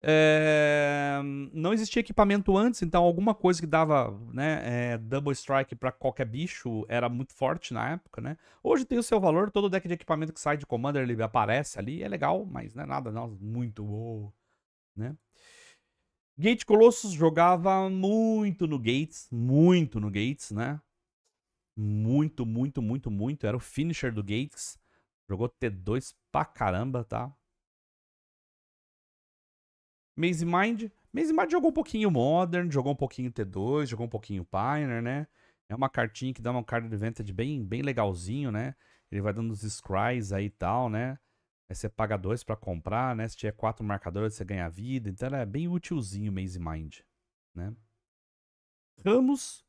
é... Não existia equipamento antes, então alguma coisa que dava né, é, double strike para qualquer bicho era muito forte na época, né? Hoje tem o seu valor, todo deck de equipamento que sai de Commander ele aparece ali, é legal, mas não é nada não, muito bom, né? Gate Colossus jogava muito no Gates, muito no Gates, né? Muito, muito, muito, muito. Era o finisher do Gates. Jogou T2 pra caramba, tá? Maze Mind. Maze Mind jogou um pouquinho Modern, jogou um pouquinho T2, jogou um pouquinho Pioneer, né? É uma cartinha que dá uma card advantage bem, bem legalzinho, né? Ele vai dando os scries aí e tal, né? Aí você paga dois para comprar, né? Se tiver quatro marcadores, você ganha vida. Então é bem utilzinho o Maze Mind, né? Ramos.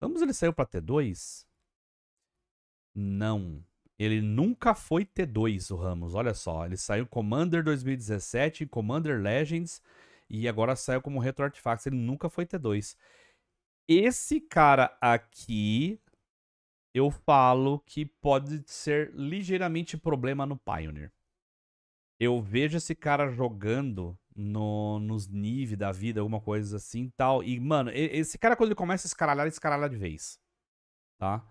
Ramos ele saiu para T2? Não. Ele nunca foi T2, o Ramos, olha só. Ele saiu Commander 2017, Commander Legends e agora saiu como Retro Artifacts. Ele nunca foi T2. Esse cara aqui, eu falo que pode ser ligeiramente problema no Pioneer. Eu vejo esse cara jogando no, nos níveis da vida, alguma coisa assim tal. E, mano, esse cara, quando ele começa a escaralhar, ele escaralha de vez. Tá?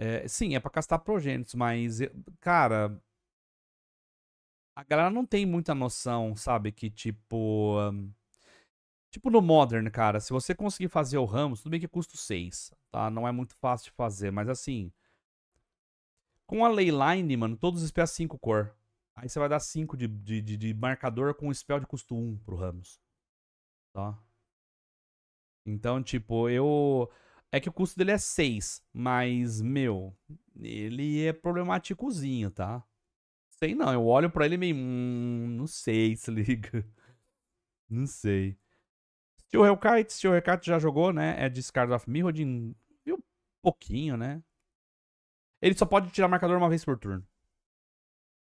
É, sim, é para castar progênitos, mas, cara. A galera não tem muita noção, sabe? Que tipo. Tipo no Modern, cara, se você conseguir fazer o Ramos, tudo bem que custa 6, tá? Não é muito fácil de fazer, mas assim. Com a Leyline, mano, todos os spells 5 cor. Aí você vai dar 5 de, de, de, de, marcador com um spell de custo 1 um pro Ramos. Tá? Então, tipo, eu. É que o custo dele é 6, mas, meu, ele é problemáticozinho, tá? Sei não, eu olho pra ele meio. Hum, não sei, se liga. Não sei. Steel Hellkite, Steel Hellkite já jogou, né? É de Scars of Mirrodin. E um pouquinho, né? Ele só pode tirar marcador uma vez por turno.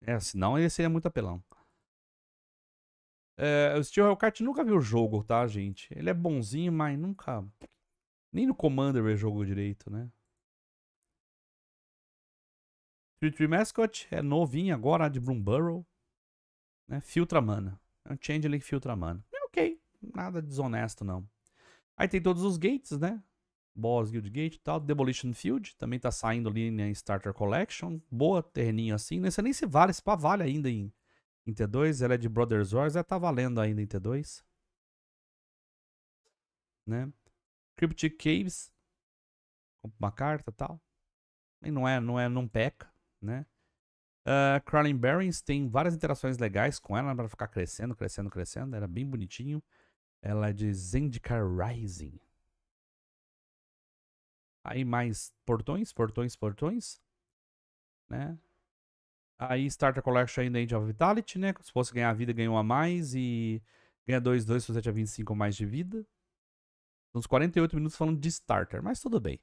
É, senão ele seria muito apelão. É, o Steel Hellkite nunca viu o jogo, tá, gente? Ele é bonzinho, mas nunca nem no Commander jogo direito, né? Tree Tree Mascot é novinho agora, de Bloomborough. Né? Filtra mana. É um changeling que filtra mana. É ok. Nada desonesto, não. Aí tem todos os gates, né? Boss Guild Gate e tal. Demolition Field também tá saindo ali na né, Starter Collection. Boa terreninho assim. Não né? sei nem se vale. Se pá, vale ainda em, em T2. Ela é de Brothers Wars. Ela é, tá valendo ainda em T2. Né? Cryptic Caves, uma carta tal. E não é, não é, não peca, né? Uh, Crawling Barrens tem várias interações legais com ela para ficar crescendo, crescendo, crescendo. Era bem bonitinho. Ela é de Zendikar Rising. Aí mais portões, portões, portões. Né? Aí Starter Collection ainda Age of Vitality, né? Se fosse ganhar vida, ganhou a mais. E ganha 2, 2 se você tiver 25 ou mais de vida. Uns 48 minutos falando de starter, mas tudo bem,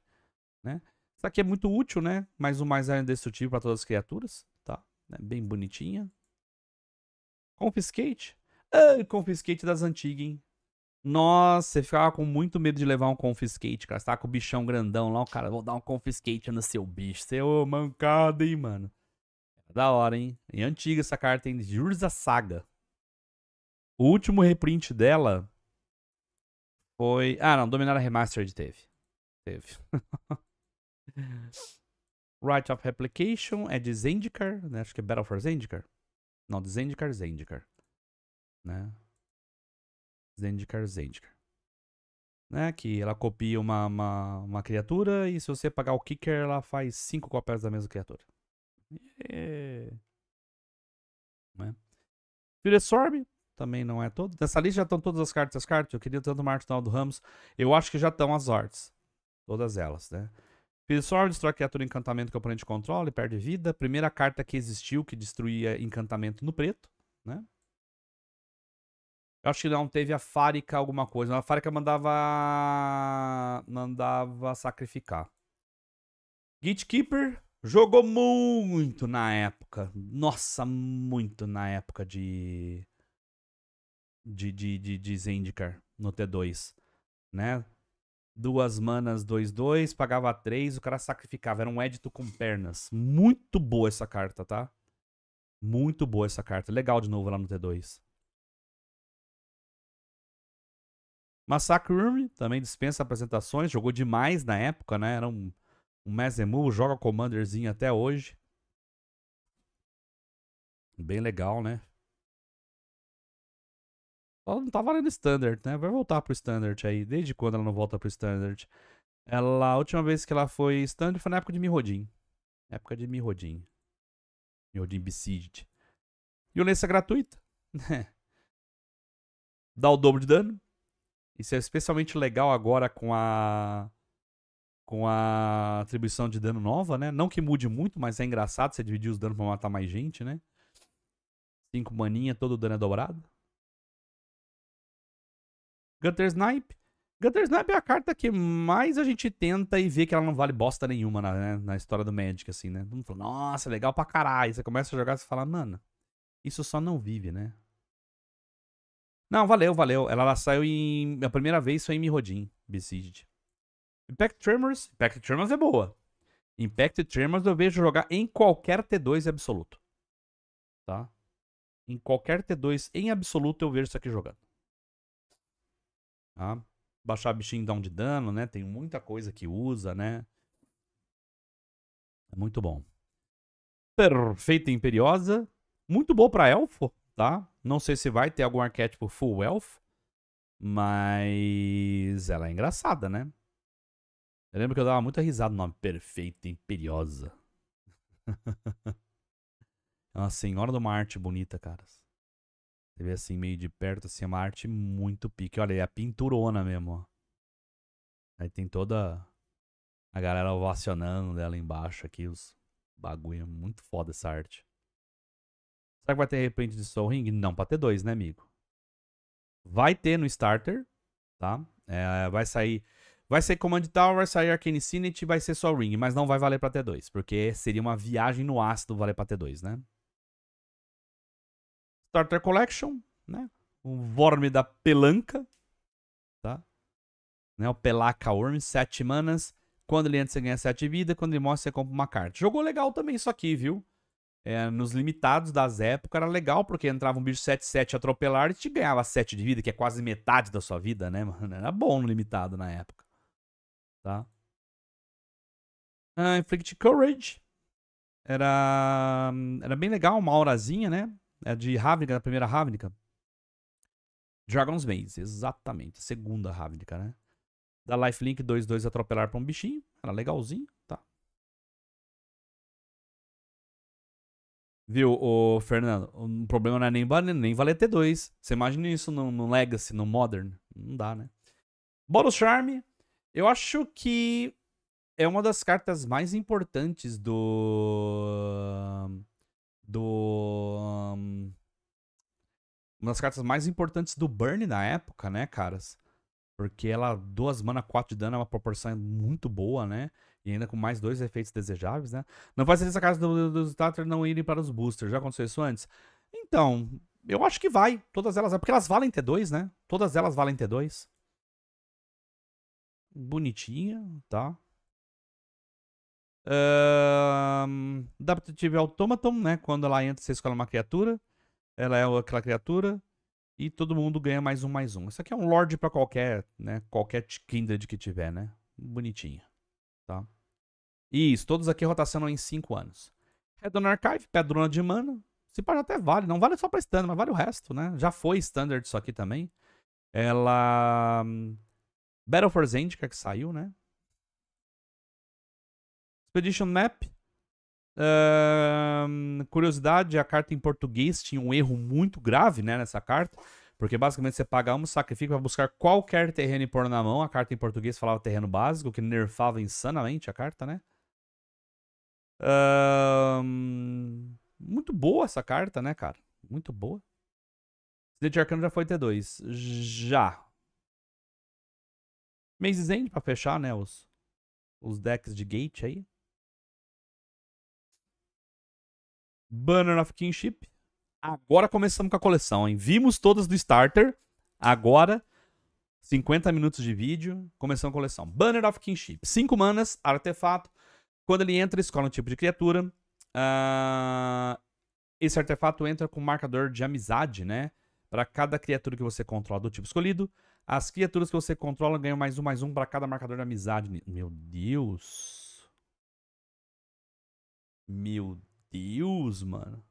né? Isso aqui é muito útil, né? Mais um mais é indestrutível para todas as criaturas, tá? É bem bonitinha. Confiscate? Ah, confiscate das antigas, hein? Nossa, você ficava com muito medo de levar um confiscate, cara. Você tava com o bichão grandão lá, o cara, vou dar um confiscate no seu bicho. Seu é mancada, hein, mano. Da hora, hein? Em antiga essa carta, hein? Jurza Saga. O último reprint dela foi. Ah, não. Dominara Remastered teve. Teve. right of Replication é de Zendikar, né? Acho que é Battle for Zendikar. Não, de Zendikar, Zendikar. Né? Zendikar, Zendikar. Né? Que ela copia uma, uma, uma criatura e se você pagar o Kicker, ela faz cinco cópias da mesma criatura. Yeah. Né? Fira também não é todo. Nessa lista já estão todas as cartas, as cartas. Eu queria tanto o Martinaldo Ramos. Eu acho que já estão as artes. Todas elas, né? Pirisor destrói criatura encantamento que o oponente controla e perde vida. Primeira carta que existiu que destruía encantamento no preto, né? Eu acho que não teve a Fárica alguma coisa. A Fárica mandava. mandava sacrificar. Gatekeeper jogou muito na época. Nossa, muito na época de de, de, de, de Zendikar no T2, né? Duas manas 2-2, pagava 3, o cara sacrificava. Era um édito com pernas. Muito boa essa carta, tá? Muito boa essa carta. Legal de novo lá no T2. Massacre Room também dispensa apresentações. Jogou demais na época, né? Era um, um joga Commanderzinho até hoje. Bem legal, né? Ela não tá valendo standard, né? Vai voltar pro standard aí. Desde quando ela não volta pro standard? Ela, a última vez que ela foi standard foi na época de Mirrodin. Época de Mirrodin. Mirrodin Besieged. Violência é gratuita. Dá o dobro de dano. Isso é especialmente legal agora com a com a atribuição de dano nova, né? Não que mude muito, mas é engraçado você dividir os danos pra matar mais gente, né? 5 maninha, todo o dano é dobrado. Gutter Snipe. Gutter Snipe é a carta que mais a gente tenta e vê que ela não vale bosta nenhuma na, né? na história do Magic, assim, né? Todo mundo fala, nossa, legal pra caralho. Você começa a jogar e fala, mano, isso só não vive, né? Não, valeu, valeu. Ela, ela saiu em. A primeira vez foi em Mirrodin, Besieged. Impact Tremors. Impact Tremors é boa. Impact Tremors eu vejo jogar em qualquer T2 absoluto. Tá? Em qualquer T2 em absoluto eu vejo isso aqui jogando. Tá? Baixar bichinho down de dano, né? Tem muita coisa que usa, né? É muito bom. Perfeita Imperiosa. Muito boa para elfo, tá? Não sei se vai ter algum arquétipo full elf, mas ela é engraçada, né? Eu lembro que eu dava muita risada no nome Perfeita Imperiosa. é uma senhora de uma arte bonita, caras. Você vê assim, meio de perto, assim, é uma arte muito pique. Olha, é a pinturona mesmo, ó. Aí tem toda a galera ovacionando dela embaixo aqui, os bagulho. É muito foda essa arte. Será que vai ter repente de Soul Ring? Não, pra ter dois, né, amigo? Vai ter no Starter, tá? É, vai sair... Vai ser Command Tower, vai sair Arcane Synod vai ser só Ring, mas não vai valer pra T2, porque seria uma viagem no ácido valer pra T2, né? Starter Collection, né? O Vorme da Pelanca, tá? Né? O Pelaca Worm, 7 manas. Quando ele entra, você ganha 7 vida. Quando ele morre, você compra uma carta. Jogou legal também isso aqui, viu? É, nos limitados das épocas era legal, porque entrava um bicho 7-7 atropelar e te ganhava 7 de vida, que é quase metade da sua vida, né, mano? Era bom no limitado na época. Tá? Uh, Inflict Courage. Era, era bem legal, uma aurazinha, né? É de Ravnica, da primeira Ravnica? Dragon's Maze, exatamente. Segunda Ravnica, né? Da Lifelink 2-2 atropelar pra um bichinho. Era legalzinho, tá? Viu, o Fernando? O problema não é nem, nem valer T2. Você imagina isso no, no Legacy, no Modern? Não dá, né? Bolo Charme. Eu acho que é uma das cartas mais importantes do do. Um, uma das cartas mais importantes do Burn na época, né, caras? Porque ela, duas mana, quatro de dano, é uma proporção muito boa, né? E ainda com mais dois efeitos desejáveis, né? Não faz essa casa do, dos Tatter não irem para os boosters. Já aconteceu isso antes? Então, eu acho que vai. Todas elas. Porque elas valem T2, né? Todas elas valem T2. Bonitinha, tá? Uh, Adaptative Automaton, né? Quando ela entra, você escolhe uma criatura. Ela é aquela criatura. E todo mundo ganha mais um, mais um. Isso aqui é um Lorde pra qualquer, né? Qualquer Kindred que tiver, né? Bonitinho, Tá? Isso, todos aqui rotacionam em 5 anos. Redon Archive, Pedrona de mano. Se pode até vale. Não vale só pra Standard, mas vale o resto, né? Já foi Standard isso aqui também. Ela... Hum, Battle for Zendikar que saiu, né? Expedition Map. Uh, curiosidade, a carta em português tinha um erro muito grave né, nessa carta. Porque basicamente você paga um sacrifício para buscar qualquer terreno e pôr na mão. A carta em português falava terreno básico, que nerfava insanamente a carta, né? muito boa essa carta, né, cara? Muito boa. Cidade de Arcano já foi T2. Já. Maze's End pra fechar, né, os, os decks de gate aí. Banner of Kingship. Ah. Agora começamos com a coleção, hein? Vimos todas do starter. Agora, 50 minutos de vídeo, Começamos a coleção. Banner of Kingship. 5 manas, artefato. Quando ele entra, escolhe um tipo de criatura. Uh, esse artefato entra com marcador de amizade, né? Para cada criatura que você controla do tipo escolhido. As criaturas que você controla ganham mais um, mais um para cada marcador de amizade. Meu Deus. Meu Deus, mano.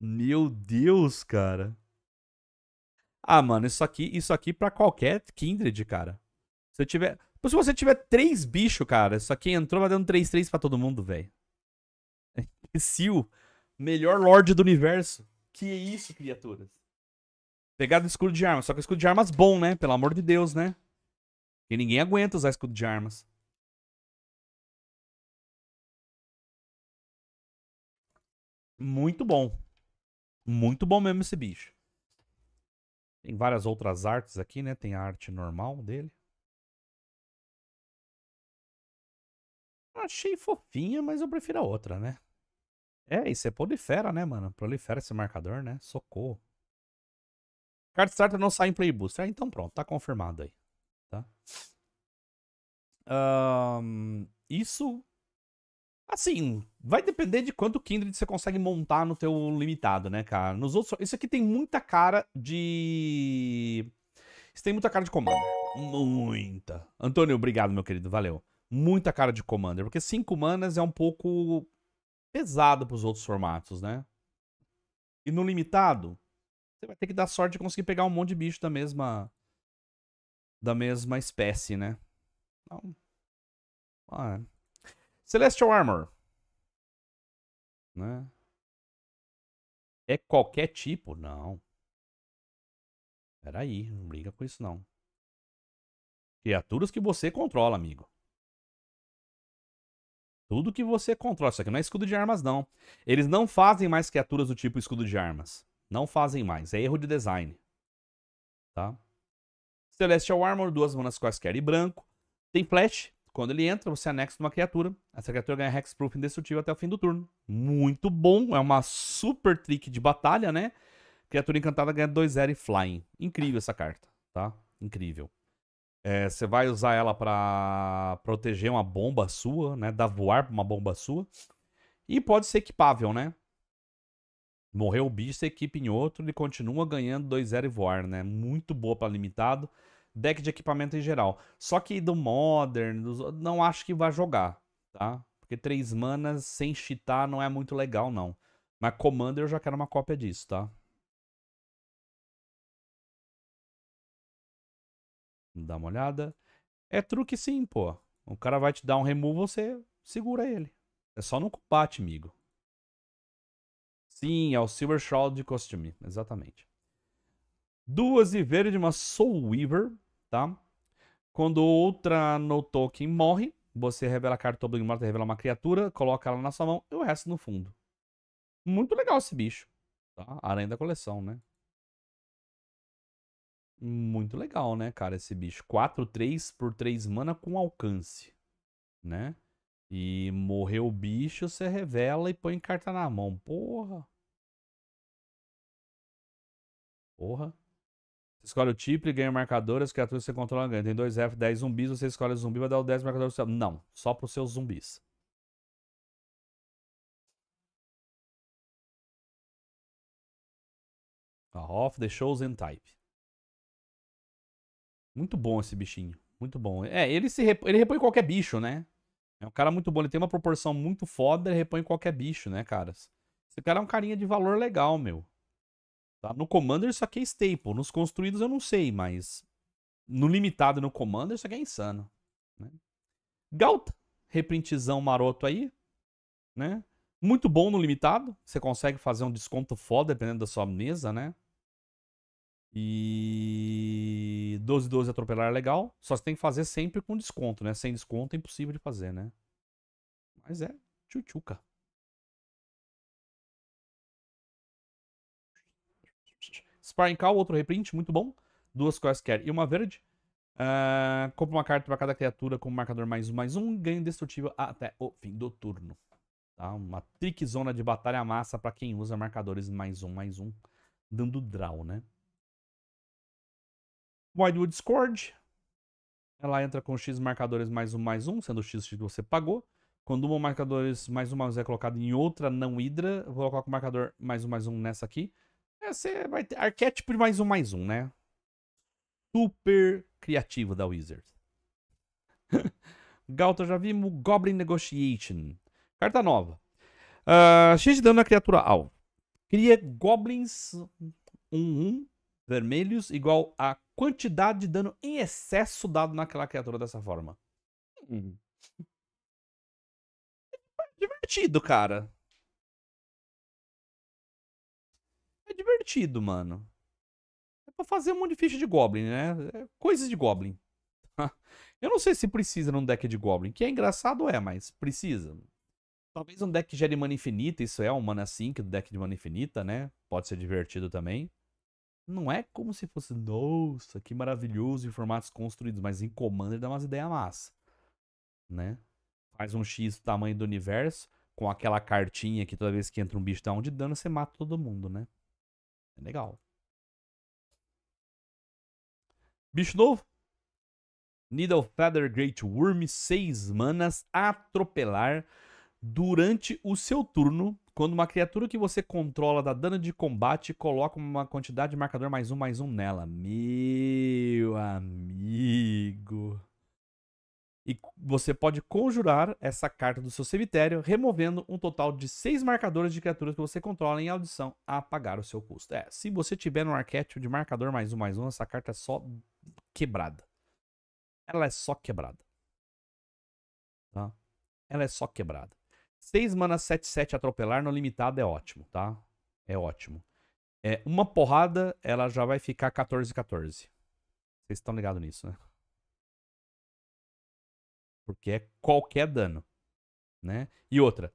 Meu Deus, cara. Ah, mano, isso aqui, isso aqui para qualquer Kindred, cara. Se você tiver, se você tiver três bichos, cara, isso aqui entrou vai dando 3 3 para todo mundo, velho. Sil, melhor lord do universo. Que é isso, criaturas? Pegado escudo de armas, só que escudo de armas bom, né? Pelo amor de Deus, né? Porque ninguém aguenta usar escudo de armas. Muito bom. Muito bom mesmo esse bicho. Tem várias outras artes aqui, né? Tem a arte normal dele. Achei fofinha, mas eu prefiro a outra, né? É, isso é prolifera, né, mano? Prolifera esse marcador, né? Socorro. Card Starter não sai em Play Booster. Ah, então pronto, tá confirmado aí. Tá? Um, isso Assim, vai depender de quanto Kindred você consegue montar no teu limitado, né, cara? Nos outros, isso aqui tem muita cara de... Isso tem muita cara de Commander. Muita. Antônio, obrigado, meu querido. Valeu. Muita cara de Commander, porque 5 manas é um pouco pesado pros outros formatos, né? E no limitado, você vai ter que dar sorte de conseguir pegar um monte de bicho da mesma da mesma espécie, né? Então... Ah, Celestial Armor. Né? É qualquer tipo? Não. Peraí, não briga com isso não. Criaturas que você controla, amigo. Tudo que você controla. Isso aqui não é escudo de armas, não. Eles não fazem mais criaturas do tipo escudo de armas. Não fazem mais. É erro de design. Tá? Celestial Armor, duas manas quaisquer e branco. Tem flash. Quando ele entra, você anexa uma criatura. Essa criatura ganha Hexproof indestrutível até o fim do turno. Muito bom, é uma super trick de batalha, né? Criatura encantada ganha 2-0 e flying. Incrível essa carta, tá? Incrível. É, você é, vai usar ela para proteger uma bomba sua, né? Dar voar pra uma bomba sua. E pode ser equipável, né? Morreu o bicho, você equipa em outro, ele continua ganhando 2-0 e voar, né? Muito boa para limitado deck de equipamento em geral. Só que do Modern, não acho que vai jogar, tá? Porque três manas sem cheatar não é muito legal, não. Mas Commander eu já quero uma cópia disso, tá? Dá uma olhada. É truque sim, pô. O cara vai te dar um removal, você segura ele. É só no combate, amigo. Sim, é o Silver Shroud de Costume, exatamente. Duas e verde, uma Soul Weaver tá? Quando outra no token morre, você revela a carta Toblin morta, revela uma criatura, coloca ela na sua mão e o resto no fundo. Muito legal esse bicho, tá? da coleção, né? Muito legal, né, cara, esse bicho. 4, 3 por 3 mana com alcance, né? E morreu o bicho, você revela e põe carta na mão. Porra! Porra! Você escolhe o tipo e ganha marcadores. marcador, as criaturas que você controla ganham. Tem 2 F, 10 zumbis, você escolhe o zumbi, vai dar o 10 marcador seu. Não, só os seus zumbis. Off the Chosen Type. Muito bom esse bichinho. Muito bom. É, ele se rep... ele repõe qualquer bicho, né? É um cara muito bom. Ele tem uma proporção muito foda, ele repõe qualquer bicho, né, caras? Esse cara é um carinha de valor legal, meu. Tá? No Commander isso aqui é staple. Nos construídos eu não sei, mas no limitado no Commander isso aqui é insano. Né? Galta, reprintzão maroto aí. Né? Muito bom no limitado. Você consegue fazer um desconto foda dependendo da sua mesa, né? E 12, 12 atropelar é legal. Só você tem que fazer sempre com desconto, né? Sem desconto é impossível de fazer, né? Mas é tchutchuca. Sparring Call, outro reprint, muito bom. Duas quaisquer e uma verde. Uh, compra uma carta para cada criatura com marcador mais um, mais um. Ganho destrutível até o fim do turno. Tá? Uma trickzona de batalha massa para quem usa marcadores mais um, mais um. Dando draw, né? Wildwood Scourge. Ela entra com X marcadores mais um, mais um, sendo X que você pagou. Quando um marcadores mais um, mais um é colocado em outra não hidra, vou colocar o marcador mais um, mais um nessa aqui. É, você vai ter arquétipo de mais um, mais um, né? Super criativo da Wizard. Galta, já vimos Goblin Negotiation. Carta nova. Uh, X de dano na criatura alvo. Cria goblins 1-1 um, um, vermelhos igual a quantidade de dano em excesso dado naquela criatura dessa forma. Hum. Divertido, cara. divertido, mano. É pra fazer um monte de ficha de Goblin, né? É coisas de Goblin. Eu não sei se precisa num deck de Goblin, que é engraçado, é, mas precisa. Talvez um deck que gere mana infinita, isso é, um mana sync do deck de mana infinita, né? Pode ser divertido também. Não é como se fosse, nossa, que maravilhoso em formatos construídos, mas em Commander dá umas ideias massa, né? Faz um X do tamanho do universo, com aquela cartinha que toda vez que entra um bicho dá um de dano, você mata todo mundo, né? legal. Bicho novo. Needle Feather Great Worm, 6 manas, atropelar durante o seu turno. Quando uma criatura que você controla dá dano de combate, coloca uma quantidade de marcador mais um, mais um nela. Meu amigo. E você pode conjurar essa carta do seu cemitério, removendo um total de seis marcadores de criaturas que você controla em audição a pagar o seu custo. É, se você tiver um arquétipo de marcador mais um, mais um, essa carta é só quebrada. Ela é só quebrada. Tá? Ela é só quebrada. 6 mana 7, 7 atropelar no limitado é ótimo, tá? É ótimo. É, uma porrada, ela já vai ficar 14, 14. Vocês estão ligados nisso, né? Porque é qualquer dano. Né? E outra.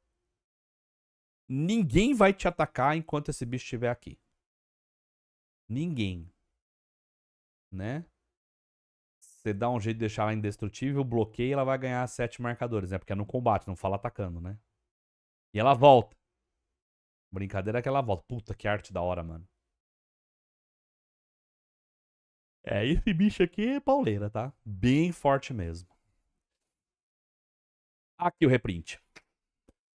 Ninguém vai te atacar enquanto esse bicho estiver aqui. Ninguém. Né? Você dá um jeito de deixar ela indestrutível, bloqueia e ela vai ganhar sete marcadores, né? Porque é no combate, não fala atacando, né? E ela volta. Brincadeira que ela volta. Puta que arte da hora, mano. É, esse bicho aqui é pauleira, tá? Bem forte mesmo. Aqui o reprint.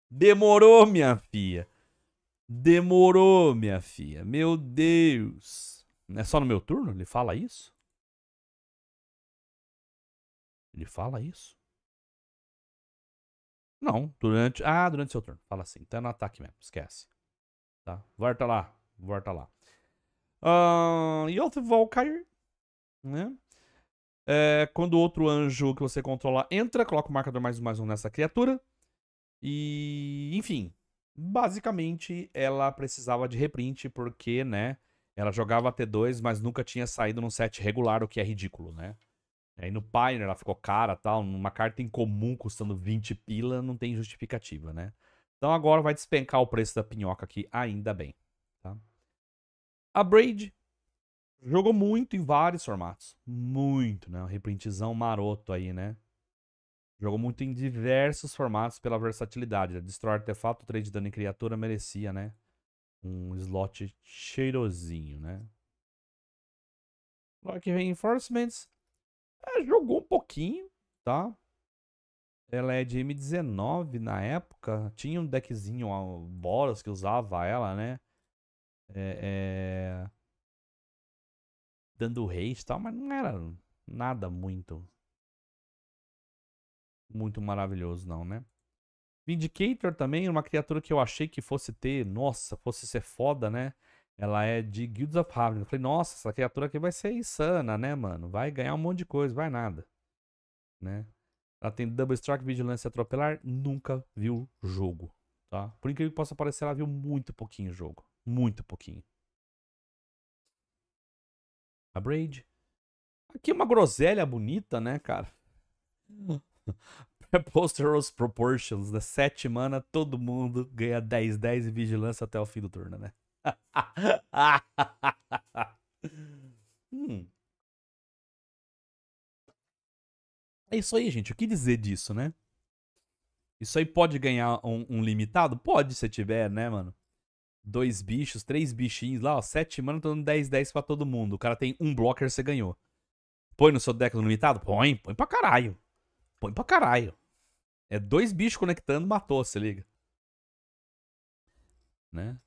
Demorou, minha filha. Demorou, minha filha. Meu Deus. É só no meu turno? Ele fala isso? Ele fala isso? Não, durante. Ah, durante seu turno. Fala assim. Tá no ataque mesmo, esquece. Tá? Volta lá. Volta lá. Uh, e outro Valkyrie, né? É, quando outro anjo que você controla entra, coloca o marcador mais um mais um nessa criatura. E, enfim, basicamente ela precisava de reprint porque, né, ela jogava T2, mas nunca tinha saído num set regular, o que é ridículo, né? Aí no Pioneer ela ficou cara tal, numa carta em comum custando 20 pila, não tem justificativa, né? Então agora vai despencar o preço da pinhoca aqui, ainda bem, tá? A Braid Jogou muito em vários formatos. Muito, né? Um reprintzão maroto aí, né? Jogou muito em diversos formatos pela versatilidade. Né? Destrói artefato, trade de dano em criatura, merecia, né? Um slot cheirosinho, né? Lock Reinforcements. É, jogou um pouquinho, tá? Ela é de M19 na época. Tinha um deckzinho, a Boros, que usava ela, né? É, é dando reis e tal, mas não era nada muito. Muito maravilhoso, não, né? Vindicator também, uma criatura que eu achei que fosse ter, nossa, fosse ser foda, né? Ela é de Guilds of Haven. Eu falei, nossa, essa criatura aqui vai ser insana, né, mano? Vai ganhar um monte de coisa, vai nada. Né? Ela tem Double Strike, Vigilância Atropelar, nunca viu jogo, tá? Por incrível que possa parecer, ela viu muito pouquinho jogo. Muito pouquinho. A Braid. Aqui é uma groselha bonita, né, cara? Preposterous é Proportions, da né? sete mana, todo mundo ganha 10, 10 e vigilância até o fim do turno, né? hum. É isso aí, gente. O que dizer disso, né? Isso aí pode ganhar um, um limitado? Pode, se tiver, né, mano? dois bichos, três bichinhos lá, ó. Sete mana, tô dando 10, 10 pra todo mundo. O cara tem um blocker, você ganhou. Põe no seu deck no limitado? Põe, põe pra caralho. Põe pra caralho. É dois bichos conectando, matou, se liga. Né?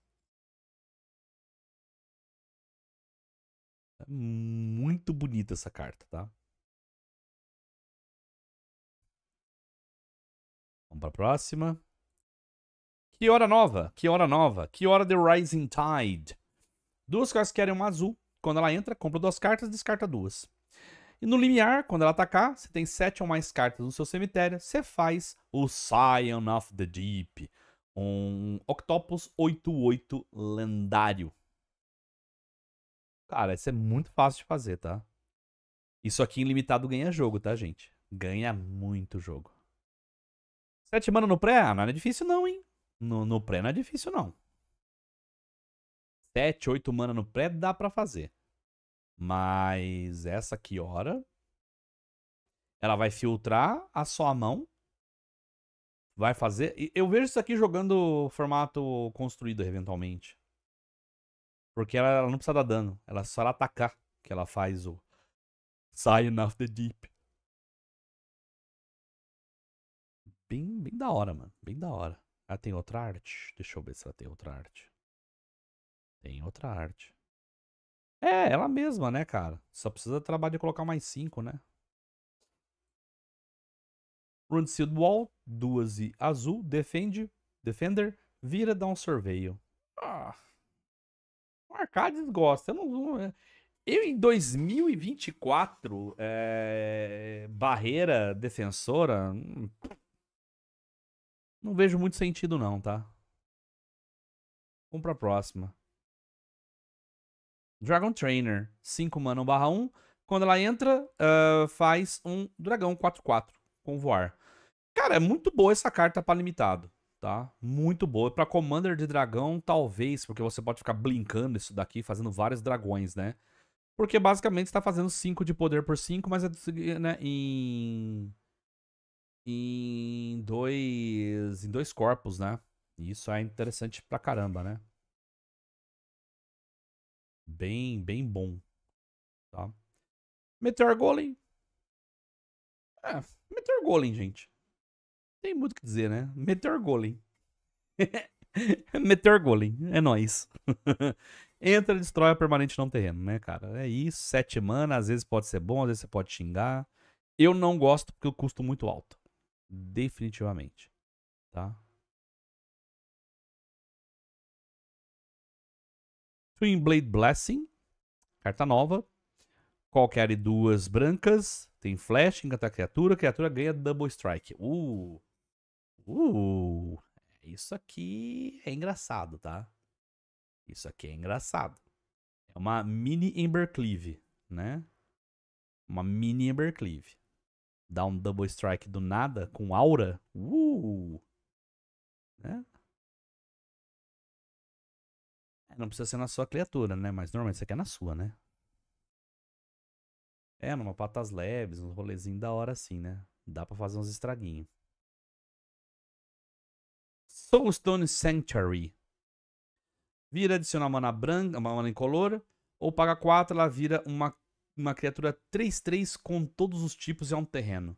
É muito bonita essa carta, tá? Vamos pra próxima. Que hora nova, que hora nova, que hora The Rising Tide. Duas cartas que querem uma azul. Quando ela entra, compra duas cartas, descarta duas. E no limiar, quando ela atacar, você tem sete ou mais cartas no seu cemitério, você faz o Scion of the Deep, um Octopus 88 lendário. Cara, isso é muito fácil de fazer, tá? Isso aqui em limitado ganha jogo, tá, gente? Ganha muito jogo. Sete mana no pré? Ah, não é difícil não, hein? No, no pré não é difícil, não. sete oito mana no pré dá para fazer. Mas essa aqui hora. Ela vai filtrar a sua mão. Vai fazer. Eu vejo isso aqui jogando formato construído, eventualmente. Porque ela, ela não precisa dar dano. Ela é só ela atacar que ela faz o. Sign of the Deep. Bem, bem da hora, mano. Bem da hora. Ah, tem outra arte? Deixa eu ver se ela tem outra arte. Tem outra arte. É, ela mesma, né, cara? Só precisa trabalhar de colocar mais cinco né? Run Sealed Wall, duas e azul, defende, Defender, vira dar um sorveio. Ah, o Arcades gosta. Eu, não, é. eu em 2024, é, eh, barreira defensora, hum, não vejo muito sentido não, tá? Vamos pra próxima. Dragon Trainer. 5 mana 1 barra 1. Quando ela entra, uh, faz um dragão 4-4 com voar. Cara, é muito boa essa carta pra limitado, tá? Muito boa. Pra Commander de dragão, talvez, porque você pode ficar blinkando isso daqui, fazendo vários dragões, né? Porque basicamente está fazendo 5 de poder por 5, mas é né, em em dois em dois corpos, né? E isso é interessante pra caramba, né? Bem, bem bom. Tá? Meteor Golem. É, Meteor Golem, gente. Tem muito o que dizer, né? Meteor Golem. Meteor Golem, é nóis. Entra, destrói a permanente não terreno, né, cara? É isso, sete mana, às vezes pode ser bom, às vezes você pode xingar. Eu não gosto porque o custo muito alto definitivamente, tá? Twin Blade Blessing, carta nova. Qualquer duas brancas, tem flash, encantar a criatura, a criatura ganha double strike. Uh! Uh! Isso aqui é engraçado, tá? Isso aqui é engraçado. É uma mini Embercleave, né? Uma mini Embercleave dá um double strike do nada com aura. Uh! Né? Não precisa ser na sua criatura, né? Mas normalmente você quer é na sua, né? É, numa patas leves, um rolezinho da hora assim, né? Dá pra fazer uns estraguinhos. Soulstone Sanctuary. Vira adicionar mana branca, uma mana incolor. Ou paga 4, ela vira uma uma criatura 3-3 com todos os tipos e é um terreno.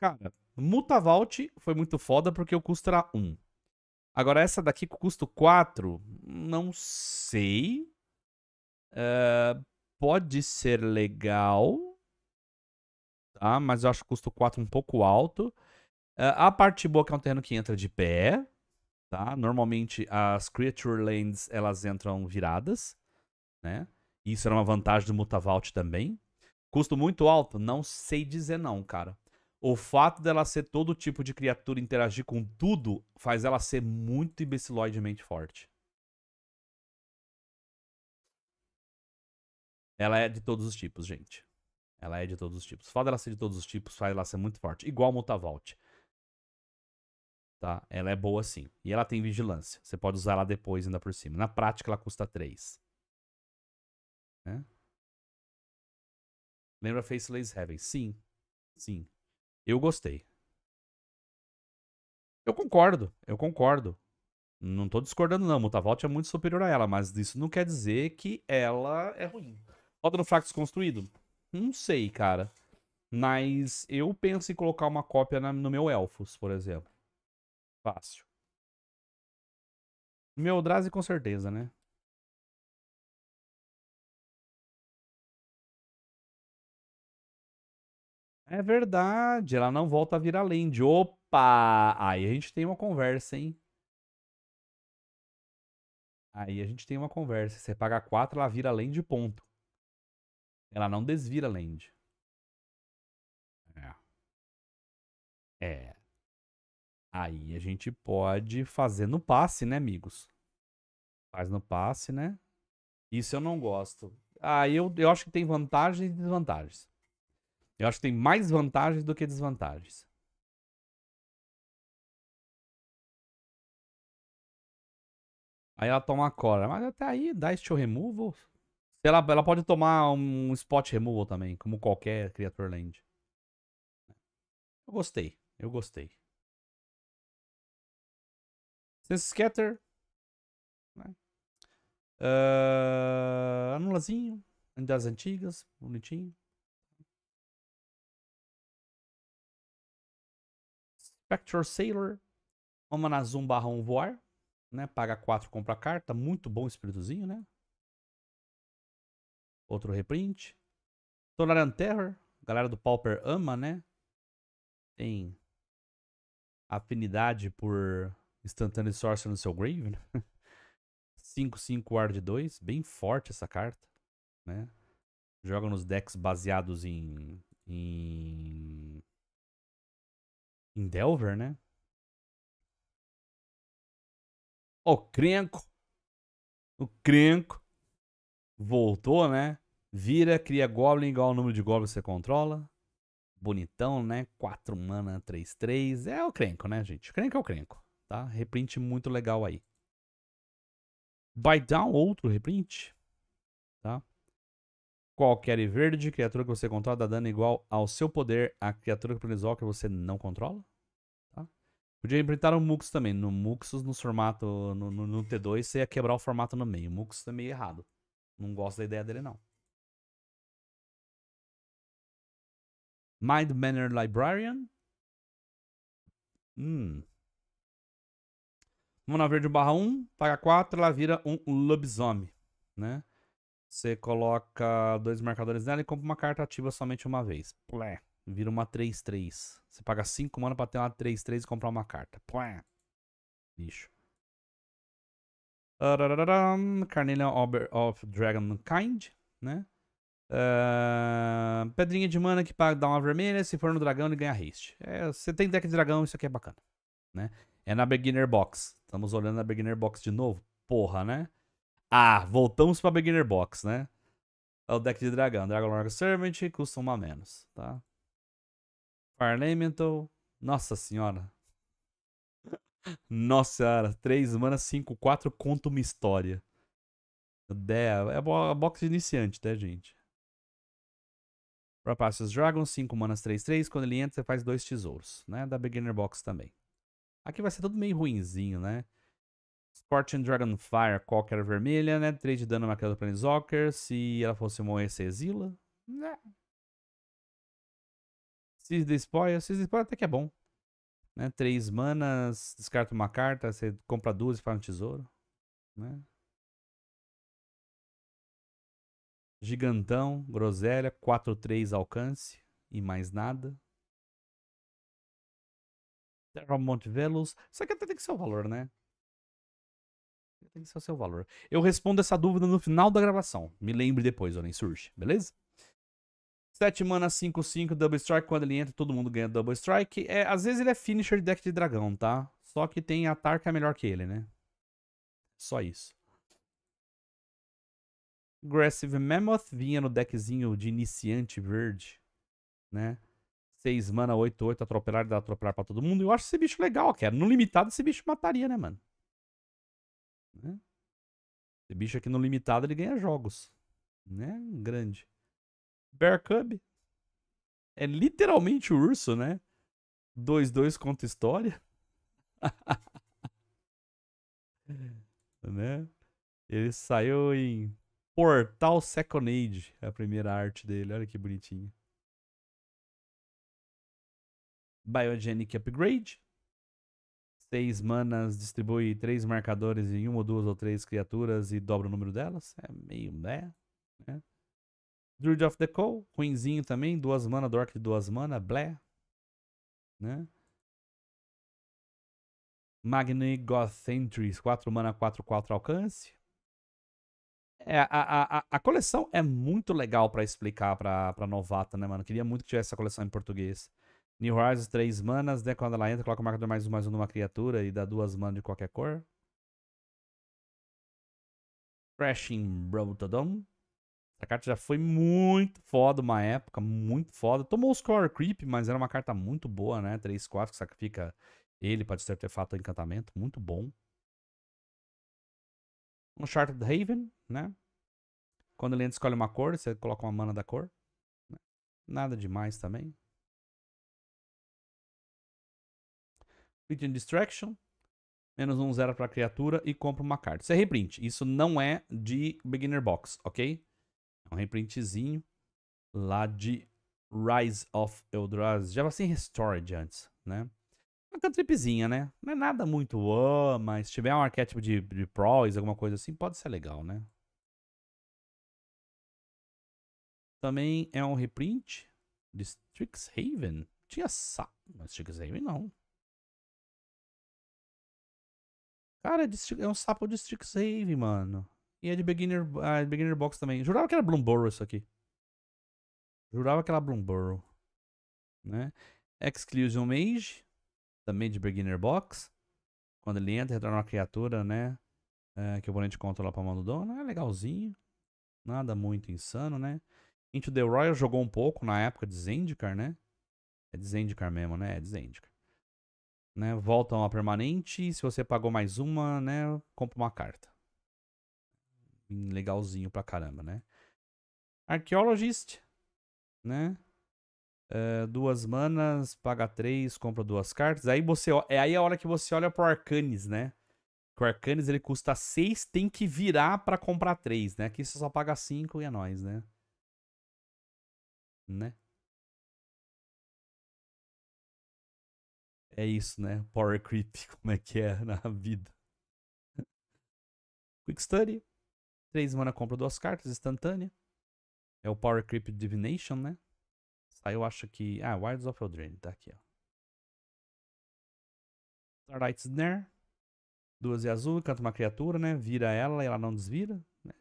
Cara, Mutavalt foi muito foda porque o custo era 1. Agora essa daqui com custo 4, não sei. Uh, pode ser legal. Tá? Mas eu acho o custo 4 um pouco alto. Uh, a parte boa é que é um terreno que entra de pé. Tá? Normalmente as Creature Lands elas entram viradas. Né? Isso era uma vantagem do Mutavalt também. Custo muito alto? Não sei dizer não, cara. O fato dela ser todo tipo de criatura interagir com tudo faz ela ser muito imbeciloidemente forte. Ela é de todos os tipos, gente. Ela é de todos os tipos. O fato dela ser de todos os tipos faz ela ser muito forte. Igual Mutavalt. Tá? Ela é boa sim. E ela tem vigilância. Você pode usar ela depois ainda por cima. Na prática ela custa 3. Né? Lembra Faceless Heaven? Sim. Sim. Eu gostei. Eu concordo, eu concordo. Não tô discordando, não. Mutavolt é muito superior a ela, mas isso não quer dizer que ela é ruim. Roda no fraco construído? Não sei, cara. Mas eu penso em colocar uma cópia na, no meu Elfos, por exemplo. Fácil. Meu Eldrazi com certeza, né? É verdade, ela não volta a vir além de. Opa! Aí a gente tem uma conversa, hein? Aí a gente tem uma conversa. Você paga 4, ela vira land ponto. Ela não desvira land. É. É. Aí a gente pode fazer no passe, né, amigos? Faz no passe, né? Isso eu não gosto. Ah, eu, eu acho que tem vantagens e desvantagens. Eu acho que tem mais vantagens do que desvantagens. Aí ela toma a Cora. Mas até aí, dá este removal. Ela, ela pode tomar um spot removal também, como qualquer Creature Land. Eu gostei. Eu gostei. Sense Scatter. Né? Uh, anulazinho. Das antigas. Bonitinho. Spectre Sailor. Uma na Zoom barra 1 voar. Né? Paga 4, compra carta. Muito bom espíritozinho, né? Outro reprint. Tolerant Terror. Galera do Pauper ama, né? Tem afinidade por Instantaneous sorcerer no seu grave, 5-5 né? Ward 2, bem forte essa carta, né? Joga nos decks baseados em, em em Delver, né? Ó, o Crenco. O Crenco voltou, né? Vira, cria Goblin igual ao número de Goblins que você controla. Bonitão, né? 4 mana, 3, 3. É o Crenco, né, gente? O Crenco é o Crenco, tá? Reprint muito legal aí. Buy Down, outro reprint, tá? Qualquer e verde, criatura que você controla dá dano igual ao seu poder, a criatura que priorizou que você não controla. Tá? Podia imprimir o um Mux também. No Muxus, no formato, no, no, no, T2, você ia quebrar o formato no meio. O Mux tá meio errado. Não gosto da ideia dele, não. Mind Manner Librarian. Hum. Mana verde barra 1, paga 4, ela vira um lobisomem, né? Você coloca dois marcadores nela e compra uma carta ativa somente uma vez. Plé. Vira uma 3-3. Você paga 5 mana pra ter uma 3-3 e comprar uma carta. Plé. Lixo. Carnelian Ober of Dragonkind, né? Uh, pedrinha de mana que dá uma vermelha. Se for no dragão, ele ganha haste. É, você tem deck de dragão, isso aqui é bacana. Né? É na Beginner Box. Estamos olhando na Beginner Box de novo. Porra, né? Ah, voltamos pra Beginner Box, né? É o deck de dragão. Dragon Dragonlord Servant custa uma a menos, tá? Fire Nossa senhora. Nossa senhora. 3 mana, 5, 4, conta uma história. É a é box de iniciante, tá, gente? Rapacious Dragon, 5 manas, 3, 3. Quando ele entra, você faz dois tesouros, né? Da Beginner Box também. Aqui vai ser tudo meio ruinzinho, né? Scorching Dragonfire, qualquer vermelha, né? 3 de dano marcado para Planeswalker. Se ela fosse uma você exila. Né? Se despoia, the despoia até que é bom. Né? 3 manas, descarta uma carta, você compra duas e faz um tesouro. Né? Gigantão, groselha, 4-3 alcance e mais nada. Terra Monte Velos. Isso aqui até tem que ser o valor, né? pertence ao seu valor? Eu respondo essa dúvida no final da gravação. Me lembre depois, Oren Surge, beleza? 7 mana 5-5, Double Strike. Quando ele entra, todo mundo ganha Double Strike. É, às vezes ele é finisher de deck de dragão, tá? Só que tem a Tarka é melhor que ele, né? Só isso. Aggressive Mammoth vinha no deckzinho de iniciante verde, né? 6 mana, 8, 8, atropelar, dá atropelar pra todo mundo. Eu acho esse bicho legal, cara. No limitado, esse bicho mataria, né, mano? Né? Esse bicho aqui no limitado ele ganha jogos. Né? Grande. Bear Cub. É literalmente o urso, né? 2-2 conta história. né? Ele saiu em Portal Second Age, a primeira arte dele. Olha que bonitinho. Biogenic Upgrade. Seis manas, distribui três marcadores em uma, duas ou três criaturas e dobra o número delas. É meio, né? né? Druid of the Call, ruinzinho também, duas mana, Dork de duas mana, blé. Né? Magni Goth Entries, 4 mana, 4, 4 alcance. É, a, a, a coleção é muito legal para explicar para pra novata, né, mano? Queria muito que tivesse essa coleção em português. New Horizons, 3 manas, né? Quando ela entra, coloca o marcador mais um, mais um numa criatura e dá duas manas de qualquer cor. Crashing Brotodon. Essa carta já foi muito foda uma época, muito foda. Tomou o Score Creep, mas era uma carta muito boa, né? 3, 4, que sacrifica ele para destruir artefato ou encantamento. Muito bom. Um Charted Haven, né? Quando ele entra, escolhe uma cor, você coloca uma mana da cor. Né? Nada demais também. and Distraction. Menos um zero para criatura e compra uma carta. Isso é reprint. Isso não é de Beginner Box, ok? É um reprintzinho lá de Rise of Eldrazi. Já passei em Restored antes, né? Uma cantripzinha, né? Não é nada muito, oh, mas se tiver um arquétipo de, de pros, alguma coisa assim, pode ser legal, né? Também é um reprint de Strixhaven. Tinha sa... Strixhaven não. Cara, é, é um sapo de Strixhaven, mano. E é de beginner, ah, é beginner box também. Jurava que era Bloomborough isso aqui. Jurava que era Bloomborough. Né? Exclusion Mage. Também de beginner box. Quando ele entra, retorna uma criatura, né? É, que o oponente controla pra mão do dono. É legalzinho. Nada muito insano, né? Into the Royal jogou um pouco na época de Zendikar, né? É de Zendikar mesmo, né? É de Zendikar né, volta uma permanente, se você pagou mais uma, né, compra uma carta. Legalzinho pra caramba, né? Archaeologist, né? Uh, duas manas, paga três, compra duas cartas. Aí você é aí a hora que você olha pro Arcanis, né? o Arcanis ele custa seis, tem que virar para comprar três, né? Aqui você só paga cinco e é nóis, né? Né? é isso, né? Power creep, como é que é na vida. Quick Study. três mana compra duas cartas, instantânea. É o Power Creep Divination, né? Aí eu acho que... Ah, Wilds of Eldraine, tá aqui, ó. Starlight Snare. Duas e azul, canta uma criatura, né? Vira ela e ela não desvira. Né?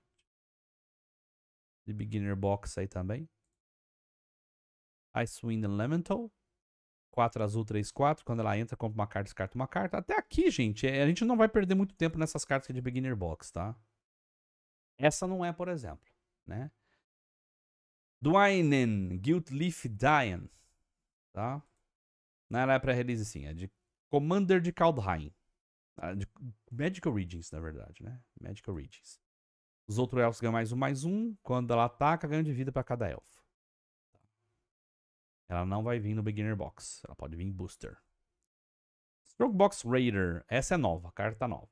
The Beginner Box aí também. Icewind Elemental. 4 azul, 3, 4. Quando ela entra, compra uma carta, descarta uma carta. Até aqui, gente, é, a gente não vai perder muito tempo nessas cartas é de beginner box, tá? Essa não é, por exemplo, né? Dwynen, Leaf Dian, tá? Não, né, ela é pré-release sim, é de Commander de Kaldheim. Ah, de Magical Regions, na verdade, né? Medical Regions. Os outros elfos ganham mais um, mais um. Quando ela ataca, ganham de vida para cada elfo. Ela não vai vir no Beginner Box. Ela pode vir em Booster. Stroke Box Raider. Essa é nova, carta nova.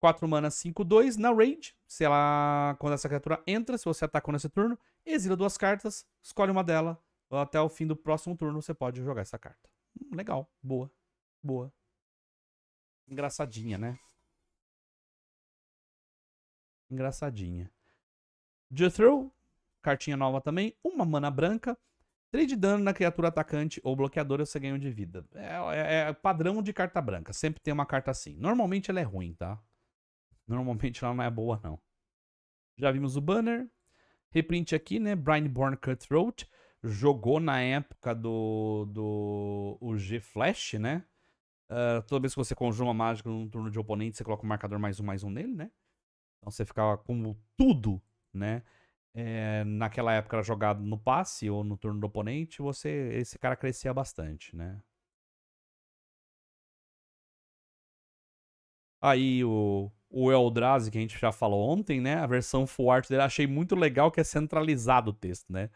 4 mana, 5, 2. Na Rage, se ela, quando essa criatura entra, se você atacou nesse turno, exila duas cartas, escolhe uma dela. Até o fim do próximo turno você pode jogar essa carta. Hum, legal, boa, boa. Engraçadinha, né? Engraçadinha. Jethro, cartinha nova também. Uma mana branca. 3 de dano na criatura atacante ou bloqueadora, você ganha um de vida. É, é, é, padrão de carta branca, sempre tem uma carta assim. Normalmente ela é ruim, tá? Normalmente ela não é boa, não. Já vimos o banner. Reprint aqui, né? Brineborn Cutthroat. Jogou na época do, do o G-Flash, né? Uh, toda vez que você conjura uma mágica num turno de oponente, você coloca o um marcador mais um, mais um nele, né? Então você ficava com tudo, né? é, naquela época era jogado no passe ou no turno do oponente, você esse cara crescia bastante, né? Aí o, o Eldrazi, que a gente já falou ontem, né? A versão full art dele, achei muito legal que é centralizado o texto, né?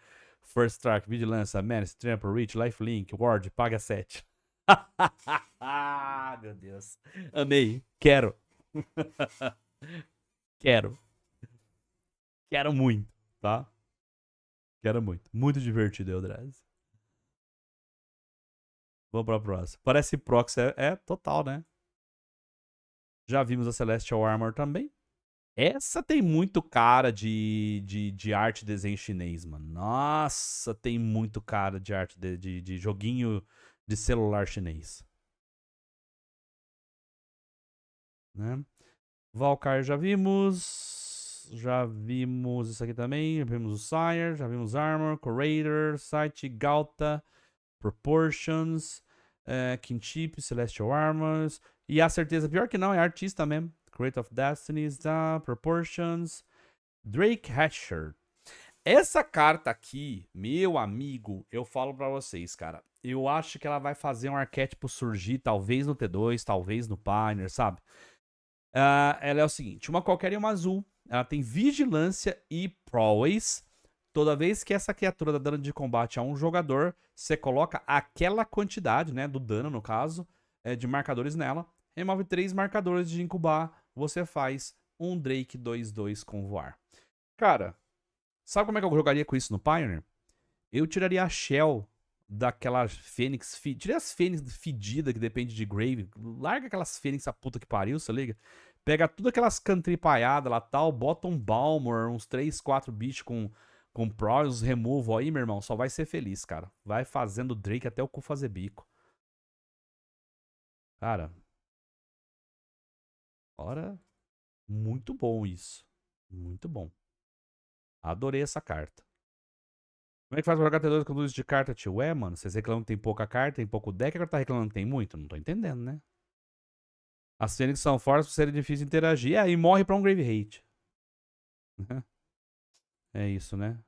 First Strike, Vigilância, Menace, Trample, Reach, Lifelink, Ward, Paga 7. Meu Deus. Amei. Quero. Quero. Quero muito tá? Quero muito. Muito divertido, Eldrazi. Vamos pra próxima. Parece proxy, é, é total, né? Já vimos a Celestial Armor também. Essa tem muito cara de, de, de arte e desenho chinês, mano. Nossa, tem muito cara de arte de, de, de joguinho de celular chinês. Né? Valkyrie já vimos já vimos isso aqui também. Já vimos o Sire, já vimos Armor, Curator, Sight, Galta, Proportions, é, eh, Kinship, Celestial Armors. E a certeza, pior que não, é artista mesmo. creator of Destinies, da tá? Proportions, Drake Hatcher. Essa carta aqui, meu amigo, eu falo para vocês, cara. Eu acho que ela vai fazer um arquétipo surgir, talvez no T2, talvez no Pioneer, sabe? Uh, ela é o seguinte: uma qualquer e uma azul ela tem vigilância e prowess. Toda vez que essa criatura dá tá dano de combate a um jogador, você coloca aquela quantidade, né, do dano no caso, é, de marcadores nela, remove três marcadores de incubar, você faz um Drake 2-2 com voar. Cara, sabe como é que eu jogaria com isso no Pioneer? Eu tiraria a Shell daquela Fênix. Tiraria as Fênix fedida que depende de Grave. Larga aquelas Fênix a puta que pariu, você liga? Pega tudo aquelas country lá tal, bota um Balmor, uns 3, 4 bichos com, com Prowls, removo aí, meu irmão. Só vai ser feliz, cara. Vai fazendo Drake até o cu fazer bico. Cara. Ora, muito bom isso. Muito bom. Adorei essa carta. Como é que faz pra jogar T2 com luz de carta, tio? É, mano, vocês reclamam que tem pouca carta, tem pouco deck, agora tá reclamando que tem muito? Não tô entendendo, né? As fênix são fortes por serem difíceis de interagir. É, e morre pra um Grave Hate. é isso, né?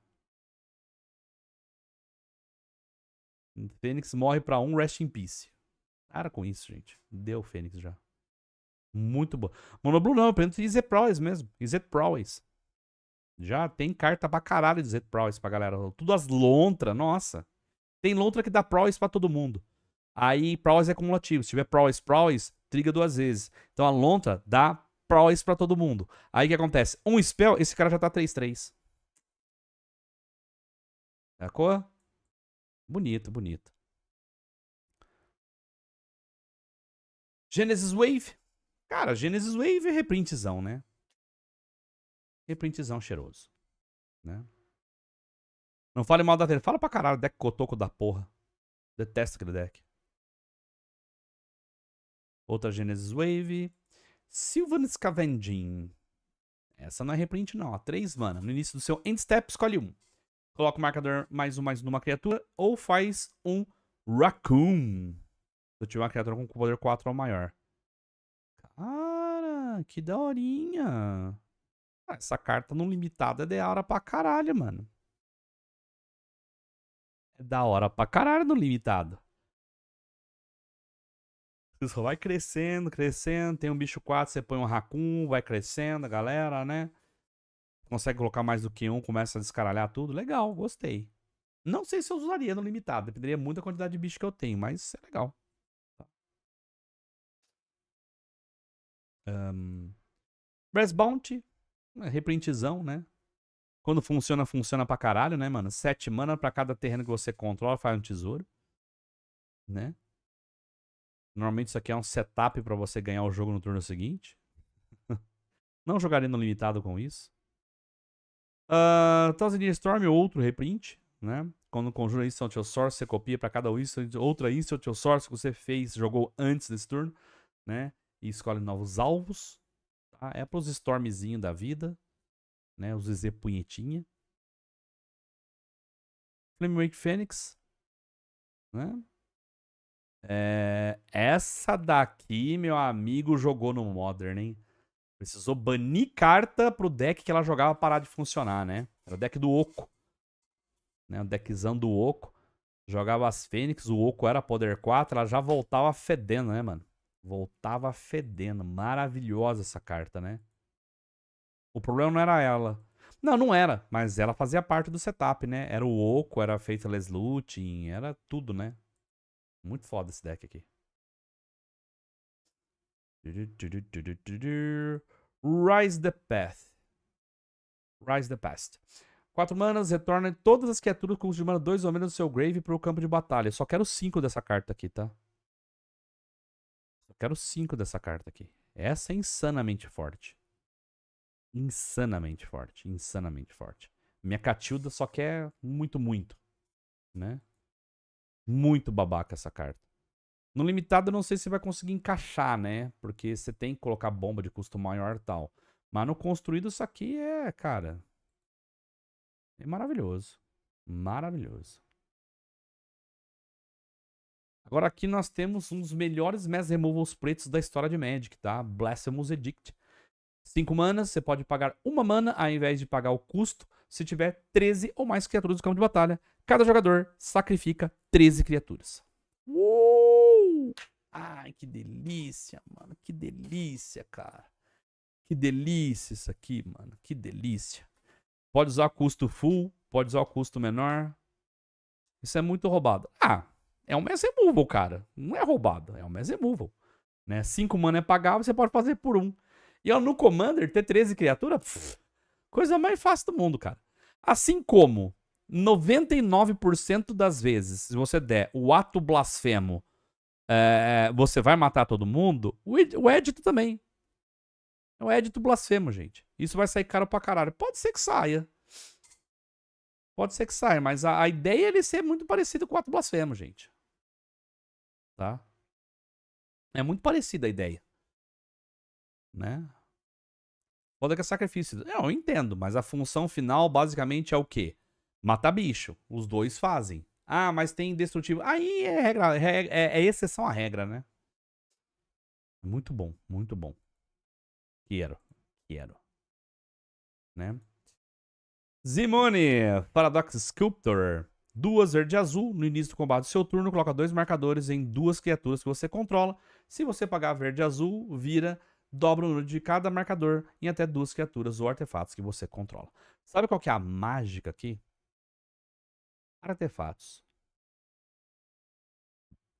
Fênix morre pra um Rest in Peace. Para com isso, gente. Deu Fênix já. Muito bom. Monoblue não, eu pergunto de Zeprois mesmo. Zeprois. Já tem carta pra caralho de Zeprois pra galera. Tudo as lontras, nossa. Tem lontra que dá prois pra todo mundo. Aí prowess é cumulativo. Se tiver prowess, prowess, triga duas vezes. Então a lonta dá prowess para todo mundo. Aí o que acontece? Um spell, esse cara já tá 3-3. Sacou? Bonito, bonito. Genesis Wave. Cara, Genesis Wave é reprintzão, né? Reprintzão cheiroso. Né? Não fale mal da dele. Fala pra caralho, deck cotoco da porra. Detesto aquele deck. Outra Genesis Wave. Sylvan Scavenging. Essa não é reprint, não. Ó. Três mana. No início do seu end step, escolhe um. Coloca o marcador mais um, mais um numa criatura. Ou faz um Raccoon. Se eu tiver uma criatura com poder 4 ou maior. Cara, que daorinha. Ah, essa carta no limitado é da hora pra caralho, mano. É da hora pra caralho no limitado. Você só vai crescendo, crescendo. Tem um bicho 4, você põe um racun, vai crescendo a galera, né? Consegue colocar mais do que um, começa a descaralhar tudo. Legal, gostei. Não sei se eu usaria no limitado, dependeria muito da quantidade de bicho que eu tenho, mas é legal. Um... Tá. Brass Bounty, reprintzão, né? Quando funciona, funciona pra caralho, né, mano? Sete mana pra cada terreno que você controla, faz um tesouro, né? Normalmente isso aqui é um setup para você ganhar o jogo no turno seguinte. Não jogaria no limitado com isso. Uh, Thousand Storm é outro reprint, né? Quando conjura Instant ou Source, você copia para cada instant, outra Instant ou Source que você fez, jogou antes desse turno, né? E escolhe novos alvos. Tá? É para os Stormzinho da vida, né? Os EZ Punhetinha. Wake Fênix, né? É, essa daqui, meu amigo, jogou no Modern, hein? Precisou banir carta pro deck que ela jogava parar de funcionar, né? Era o deck do Oco. Né? O deckzão do Oco. Jogava as Fênix, o Oco era poder 4, ela já voltava fedendo, né, mano? Voltava fedendo. Maravilhosa essa carta, né? O problema não era ela. Não, não era, mas ela fazia parte do setup, né? Era o Oco, era Faithless Looting, era tudo, né? Muito foda esse deck aqui. Rise the Path. Rise the Past. Quatro manas, retorna todas as criaturas com os de mana 2 ou menos do seu grave para o campo de batalha. Eu só quero 5 dessa carta aqui, tá? Só quero 5 dessa carta aqui. Essa é insanamente forte. Insanamente forte. Insanamente forte. Minha Catilda só quer muito, muito. Né? muito babaca essa carta. No limitado, não sei se vai conseguir encaixar, né? Porque você tem que colocar bomba de custo maior e tal. Mas no construído, isso aqui é, cara. É maravilhoso. Maravilhoso. Agora aqui nós temos um dos melhores mass removals pretos da história de Magic, tá? Blasphemous Edict. 5 manas, você pode pagar uma mana ao invés de pagar o custo se tiver 13 ou mais criaturas do campo de batalha. Cada jogador sacrifica 13 criaturas. Uou! Ai, que delícia, mano. Que delícia, cara. Que delícia isso aqui, mano. Que delícia. Pode usar custo full, pode usar custo menor. Isso é muito roubado. Ah, é um mass removal, cara. Não é roubado, é um mass removal. Né? 5 mana é pagável, você pode fazer por um. E ó, no Commander, ter 13 criaturas, pff, coisa mais fácil do mundo, cara. Assim como 99% das vezes, se você der o ato blasfemo, é, você vai matar todo mundo, o, o também. É o Edito blasfemo, gente. Isso vai sair caro pra caralho. Pode ser que saia. Pode ser que saia, mas a, a ideia é ele ser muito parecido com o ato blasfemo, gente. Tá? É muito parecida a ideia né? Foda que é sacrifício. Não, é, eu entendo, mas a função final basicamente é o quê? Matar bicho. Os dois fazem. Ah, mas tem indestrutível. Aí é regra, é, é exceção à regra, né? Muito bom, muito bom. Quero, quero. Né? Zimone, Paradox Sculptor. Duas verde e azul. No início do combate do seu turno, coloca dois marcadores em duas criaturas que você controla. Se você pagar verde e azul, vira dobra o número de cada marcador em até duas criaturas ou artefatos que você controla. Sabe qual que é a mágica aqui? Artefatos.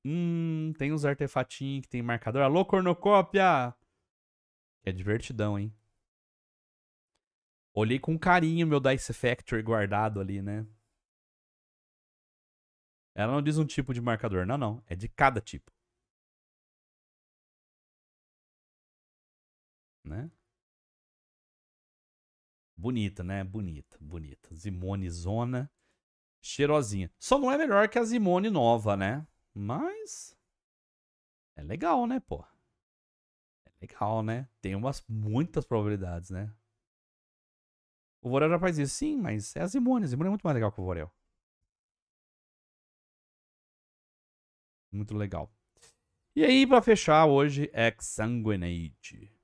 Hum, tem uns artefatinhos que tem marcador. Alô, cornocópia! É divertidão, hein? Olhei com carinho meu Dice Factory guardado ali, né? Ela não diz um tipo de marcador, não, não. É de cada tipo. né? Bonita, né? Bonita, bonita. Zimone Zona, cheirosinha. Só não é melhor que a Zimone nova, né? Mas é legal, né, pô? É legal, né? Tem umas muitas probabilidades, né? O Vorel já faz isso, sim, mas é a Zimone. A Zimone é muito mais legal que o Vorel. Muito legal. E aí, para fechar hoje, Exsanguinate.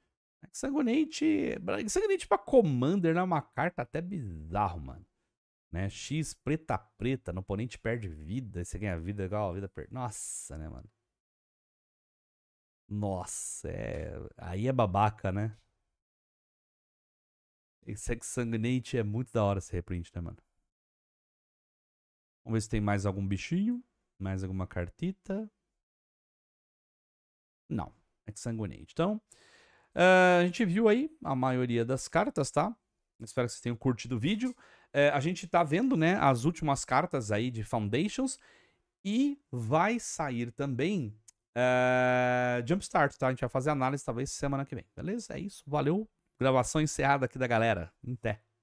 Sangonete. Sangonete pra Commander é uma carta até bizarro, mano. Né? X preta preta, no oponente perde vida, você ganha vida igual a vida perde. Nossa, né, mano? Nossa, é... aí é babaca, né? É que Sanguinate é muito da hora esse reprint, né, mano? Vamos ver se tem mais algum bichinho. Mais alguma cartita. Não. É Exsanguinate. Então, Uh, a gente viu aí a maioria das cartas, tá? Espero que vocês tenham curtido o vídeo. Uh, a gente tá vendo, né, as últimas cartas aí de Foundations. E vai sair também uh, Jumpstart, tá? A gente vai fazer análise talvez semana que vem, beleza? É isso, valeu. Gravação encerrada aqui da galera. Até.